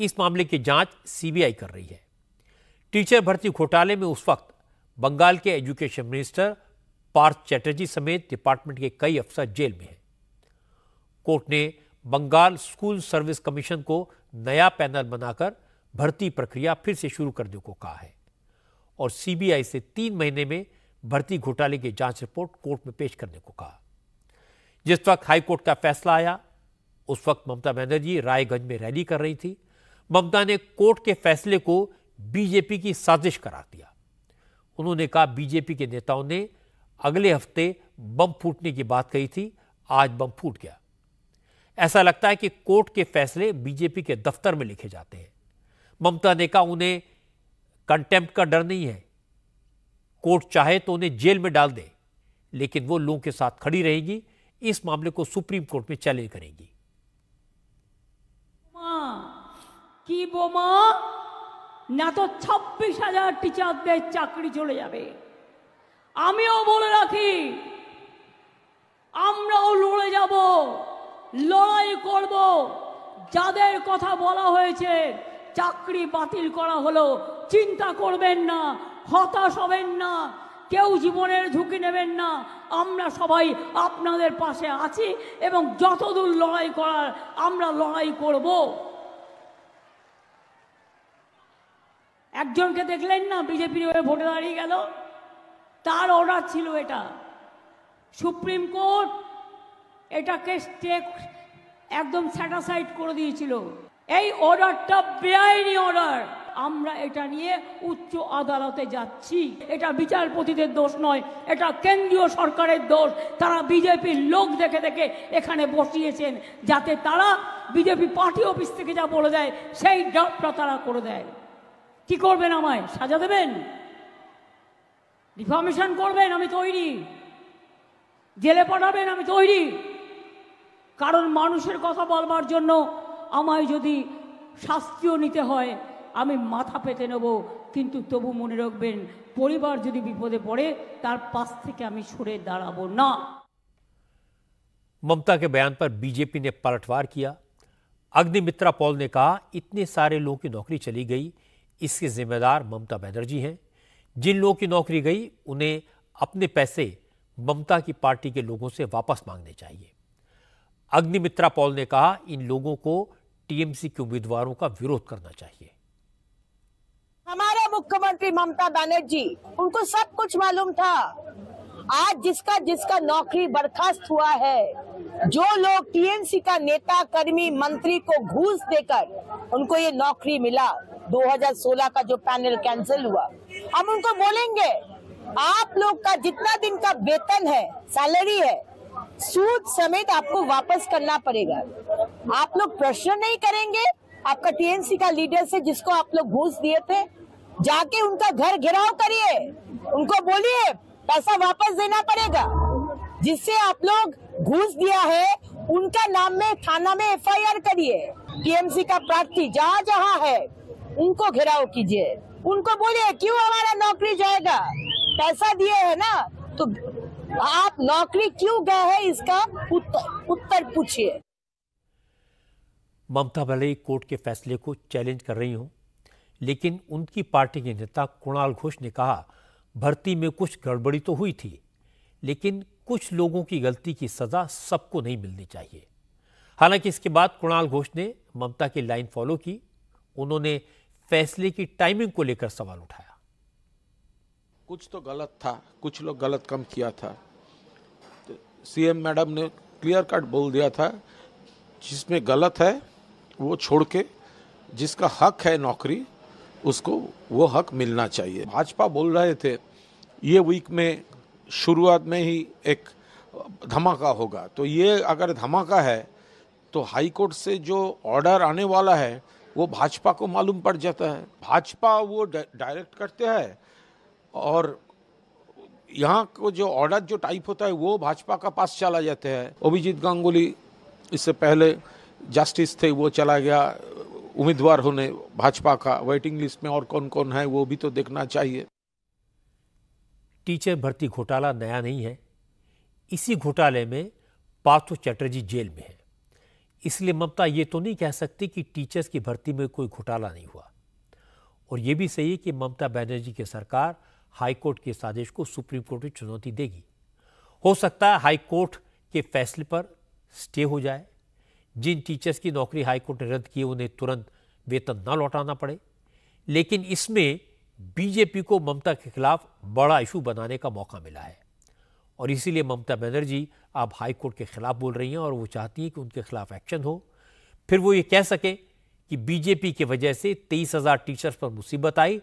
इस मामले की जांच सीबीआई कर रही है टीचर भर्ती घोटाले में उस वक्त बंगाल के एजुकेशन मिनिस्टर पार्थ चैटर्जी समेत डिपार्टमेंट के कई अफसर जेल में हैं कोर्ट ने बंगाल स्कूल सर्विस कमीशन को नया पैनल बनाकर भर्ती प्रक्रिया फिर से शुरू करने को कहा है और सीबीआई से तीन महीने में भर्ती घोटाले की जांच रिपोर्ट कोर्ट में पेश करने को कहा जिस वक्त हाईकोर्ट का फैसला आया उस वक्त ममता बनर्जी रायगंज में रैली कर रही थी ममता ने कोर्ट के फैसले को बीजेपी की साजिश करार दिया उन्होंने कहा बीजेपी के नेताओं ने अगले हफ्ते बम फूटने की बात कही थी आज बम फूट गया ऐसा लगता है कि कोर्ट के फैसले बीजेपी के दफ्तर में लिखे जाते हैं ममता ने कहा उन्हें कंटेम्प्ट का डर नहीं है कोर्ट चाहे तो उन्हें जेल में डाल दे लेकिन वो लोगों के साथ खड़ी रहेगी इस मामले को सुप्रीम कोर्ट में चैलेंज करेगी কি বোমা না তো ছাব্বিশ হাজার টিচারদের চাকরি চলে যাবে আমিও বলে রাখি আমরাও লড়ে যাব লড়াই করব যাদের কথা বলা হয়েছে চাকরি বাতিল করা হলো চিন্তা করবেন না হতাশ হবেন না কেউ জীবনের ঝুঁকি নেবেন না আমরা সবাই আপনাদের পাশে আছি এবং যতদূর লড়াই করার আমরা লড়াই করব একজনকে দেখলেন না বিজেপির হয়ে ভোটে দাঁড়িয়ে গেল তার অর্ডার ছিল এটা সুপ্রিম কোর্ট এটাকে স্টেক একদম স্যাটাসাইড করে দিয়েছিল এই অর্ডারটা বেআইনি অর্ডার আমরা এটা নিয়ে উচ্চ আদালতে যাচ্ছি এটা বিচারপতিদের দোষ নয় এটা কেন্দ্রীয় সরকারের দোষ তারা বিজেপির লোক দেখে দেখে এখানে বসিয়েছেন যাতে তারা বিজেপি পার্টি অফিস থেকে যা বলে দেয় সেই ড্রাফটটা তারা করে দেয় কি করবেন আমায় সাজা দেবেন ডিফর্মেশন করবেন আমি তৈরি জেলে পাঠাবেন আমি তৈরি কারণ মানুষের কথা বলবার জন্য আমায় যদি শাস্তিও নিতে হয় हमें माथा पेते नब कितु तबु मन रखबें परिवार যদি विपदे पड़े तरह पास থেকে আমি ना ममता के बयान पर बीजेपी ने पलटवार किया अग्निमित्रा पॉल ने कहा इतने सारे लोगों की नौकरी चली गई इसके जिम्मेदार ममता बनर्जी हैं जिन लोगों की नौकरी गई उन्हें अपने पैसे ममता की पार्टी के लोगों से वापस मांगने चाहिए अग्निमित्रा पॉल ने कहा इन लोगों को टीएमसी के उम्मीदवारों का विरोध करना चाहिए हमारे मुख्यमंत्री ममता बनर्जी उनको सब कुछ मालूम था आज जिसका जिसका नौकरी बर्खास्त हुआ है जो लोग टीएमसी का नेता कर्मी मंत्री को घूस देकर उनको ये नौकरी मिला 2016 का जो पैनल कैंसिल हुआ हम उनको बोलेंगे आप लोग का जितना दिन का वेतन है सैलरी है सूद समेत आपको वापस करना पड़ेगा आप लोग प्रश्न नहीं करेंगे आपका टीएमसी का लीडर से जिसको आप लोग घूस दिए थे जाके उनका घर घेराव करिए उनको बोलिए पैसा वापस देना पड़ेगा जिससे आप लोग घूस दिया है उनका नाम में थाना में एफआईआर करिए टीएमसी का प्रार्थी जहाँ जहाँ है उनको घेराव कीजिए उनको बोलिए क्यों हमारा नौकरी जाएगा पैसा दिए है ना तो आप नौकरी क्यों गए हैं इसका उत्तर उत्तर पूछिए ममता भले ही कोर्ट के फैसले को चैलेंज कर रही हूँ लेकिन उनकी पार्टी के नेता कुणाल घोष ने कहा भर्ती में कुछ गड़बड़ी तो हुई थी लेकिन कुछ लोगों की गलती की सजा सबको नहीं मिलनी चाहिए हालांकि इसके बाद कुणाल घोष ने ममता की लाइन फॉलो की उन्होंने फैसले की टाइमिंग को लेकर सवाल उठाया कुछ तो गलत था कुछ लोग गलत कम किया था तो सीएम मैडम ने क्लियर कट बोल दिया था जिसमें गलत है वो छोड़ के जिसका हक है नौकरी उसको वो हक मिलना चाहिए भाजपा बोल रहे थे ये वीक में शुरुआत में ही एक धमाका होगा तो ये अगर धमाका है तो हाईकोर्ट से जो ऑर्डर आने वाला है वो भाजपा को मालूम पड़ जाता है भाजपा वो डायरेक्ट करते हैं और यहाँ को जो ऑर्डर जो टाइप होता है वो भाजपा का पास चला जाते हैं अभिजीत गांगुली इससे पहले जस्टिस थे वो चला गया उम्मीदवार होने भाजपा का वेटिंग लिस्ट में और कौन कौन है वो भी तो देखना चाहिए टीचर भर्ती घोटाला नया नहीं है इसी घोटाले में पार्थो चैटर्जी जेल में है इसलिए ममता ये तो नहीं कह सकती कि टीचर्स की भर्ती में कोई घोटाला नहीं हुआ और ये भी सही है कि ममता बनर्जी की सरकार हाईकोर्ट के आदेश को सुप्रीम कोर्ट में चुनौती देगी हो सकता है हाईकोर्ट के फैसले पर स्टे हो जाए जिन टीचर्स की नौकरी हाईकोर्ट ने रद्द की उन्हें तुरंत वेतन न लौटाना पड़े लेकिन इसमें बीजेपी को ममता के खिलाफ बड़ा इशू बनाने का मौका मिला है और इसीलिए ममता बनर्जी अब हाईकोर्ट के खिलाफ बोल रही हैं और वो चाहती हैं कि उनके खिलाफ एक्शन हो फिर वो ये कह सके कि बीजेपी की वजह से तेईस हजार टीचर्स पर मुसीबत आई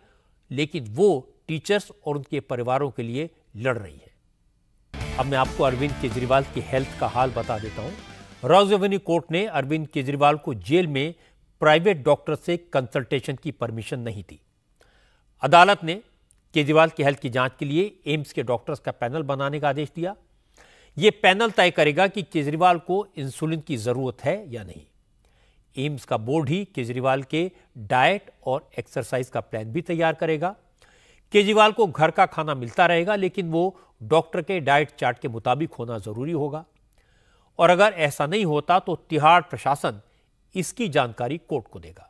लेकिन वो टीचर्स और उनके परिवारों के लिए लड़ रही हैं अब मैं आपको अरविंद केजरीवाल की हेल्थ का हाल बता देता हूं रॉज एवेन्यू कोर्ट ने अरविंद केजरीवाल को जेल में प्राइवेट डॉक्टर से कंसल्टेशन की परमिशन नहीं दी अदालत ने केजरीवाल की हेल्थ की जांच के लिए एम्स के डॉक्टर्स का पैनल बनाने का आदेश दिया ये पैनल तय करेगा कि केजरीवाल को इंसुलिन की जरूरत है या नहीं एम्स का बोर्ड ही केजरीवाल के डाइट और एक्सरसाइज का प्लान भी तैयार करेगा केजरीवाल को घर का खाना मिलता रहेगा लेकिन वो डॉक्टर के डाइट चार्ट के मुताबिक होना जरूरी होगा और अगर ऐसा नहीं होता तो तिहाड़ प्रशासन इसकी जानकारी कोर्ट को देगा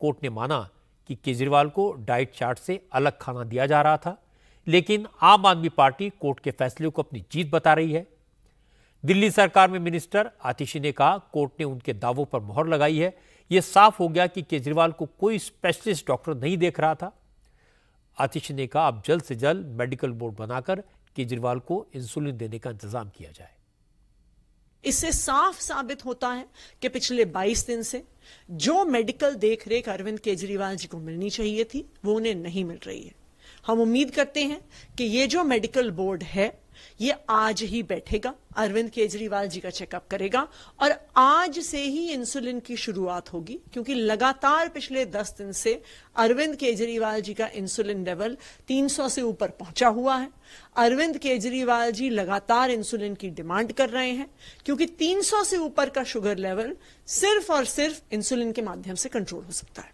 कोर्ट ने माना कि केजरीवाल को डाइट चार्ट से अलग खाना दिया जा रहा था लेकिन आम आदमी पार्टी कोर्ट के फैसले को अपनी जीत बता रही है दिल्ली सरकार में मिनिस्टर आतिशी ने कहा कोर्ट ने उनके दावों पर मोहर लगाई है यह साफ हो गया कि केजरीवाल को कोई स्पेशलिस्ट डॉक्टर नहीं देख रहा था आतिशी ने कहा अब जल्द से जल्द मेडिकल बोर्ड बनाकर केजरीवाल को इंसुलिन देने का इंतजाम किया जाए इससे साफ साबित होता है कि पिछले 22 दिन से जो मेडिकल देख रेख अरविंद केजरीवाल जी को मिलनी चाहिए थी वो उन्हें नहीं मिल रही है हम उम्मीद करते हैं कि ये जो मेडिकल बोर्ड है ये आज ही बैठेगा अरविंद केजरीवाल जी का चेकअप करेगा और आज से ही इंसुलिन की शुरुआत होगी क्योंकि लगातार पिछले दस दिन से अरविंद केजरीवाल जी का इंसुलिन लेवल 300 से ऊपर पहुंचा हुआ है अरविंद केजरीवाल जी लगातार इंसुलिन की डिमांड कर रहे हैं क्योंकि 300 से ऊपर का शुगर लेवल सिर्फ और सिर्फ इंसुलिन के माध्यम से कंट्रोल हो सकता है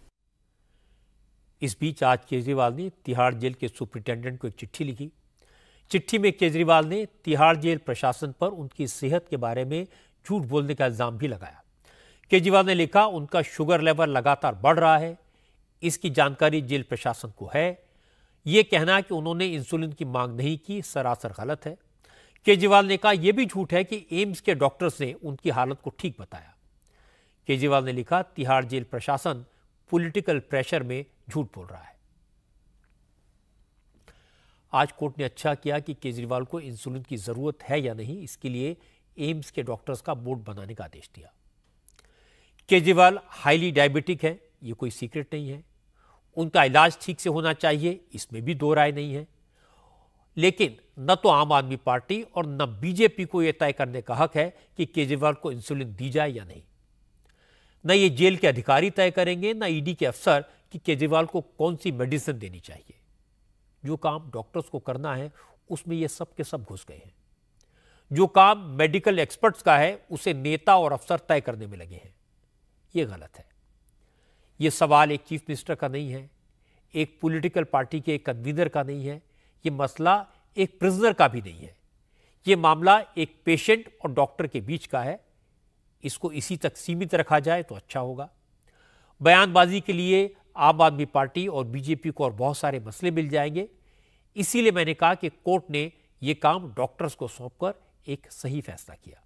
इस बीच आज केजरीवाल ने तिहाड़ जेल के सुप्रिंटेंडेंट को एक चिट्ठी लिखी चिट्ठी में केजरीवाल ने तिहाड़ जेल प्रशासन पर उनकी सेहत के बारे में झूठ बोलने का इल्जाम भी लगाया केजरीवाल ने लिखा उनका शुगर लेवल लगातार बढ़ रहा है इसकी जानकारी जेल प्रशासन को है ये कहना कि उन्होंने इंसुलिन की मांग नहीं की सरासर गलत है केजरीवाल ने कहा यह भी झूठ है कि एम्स के डॉक्टर्स ने उनकी हालत को ठीक बताया केजरीवाल ने लिखा तिहाड़ जेल प्रशासन पॉलिटिकल प्रेशर में झूठ बोल रहा है आज कोर्ट ने अच्छा किया कि केजरीवाल को इंसुलिन की ज़रूरत है या नहीं इसके लिए एम्स के डॉक्टर्स का बोर्ड बनाने का आदेश दिया केजरीवाल हाईली डायबिटिक है ये कोई सीक्रेट नहीं है उनका इलाज ठीक से होना चाहिए इसमें भी दो राय नहीं है लेकिन न तो आम आदमी पार्टी और न बीजेपी को यह तय करने का हक है कि केजरीवाल को इंसुलिन दी जाए या नहीं न ये जेल के अधिकारी तय करेंगे न ईडी e के अफसर कि केजरीवाल को कौन सी मेडिसिन देनी चाहिए जो काम डॉक्टर्स को करना है उसमें ये सब के सब घुस गए हैं जो काम मेडिकल एक्सपर्ट्स का है उसे नेता और अफसर तय करने में लगे हैं ये गलत है ये सवाल एक चीफ मिनिस्टर का नहीं है एक पॉलिटिकल पार्टी के एक कन्वीनर का नहीं है ये मसला एक प्रिजनर का भी नहीं है ये मामला एक पेशेंट और डॉक्टर के बीच का है इसको इसी तक सीमित रखा जाए तो अच्छा होगा बयानबाजी के लिए आम आदमी पार्टी और बीजेपी को और बहुत सारे मसले मिल जाएंगे इसीलिए मैंने कहा कि कोर्ट ने ये काम डॉक्टर्स को सौंपकर एक सही फैसला किया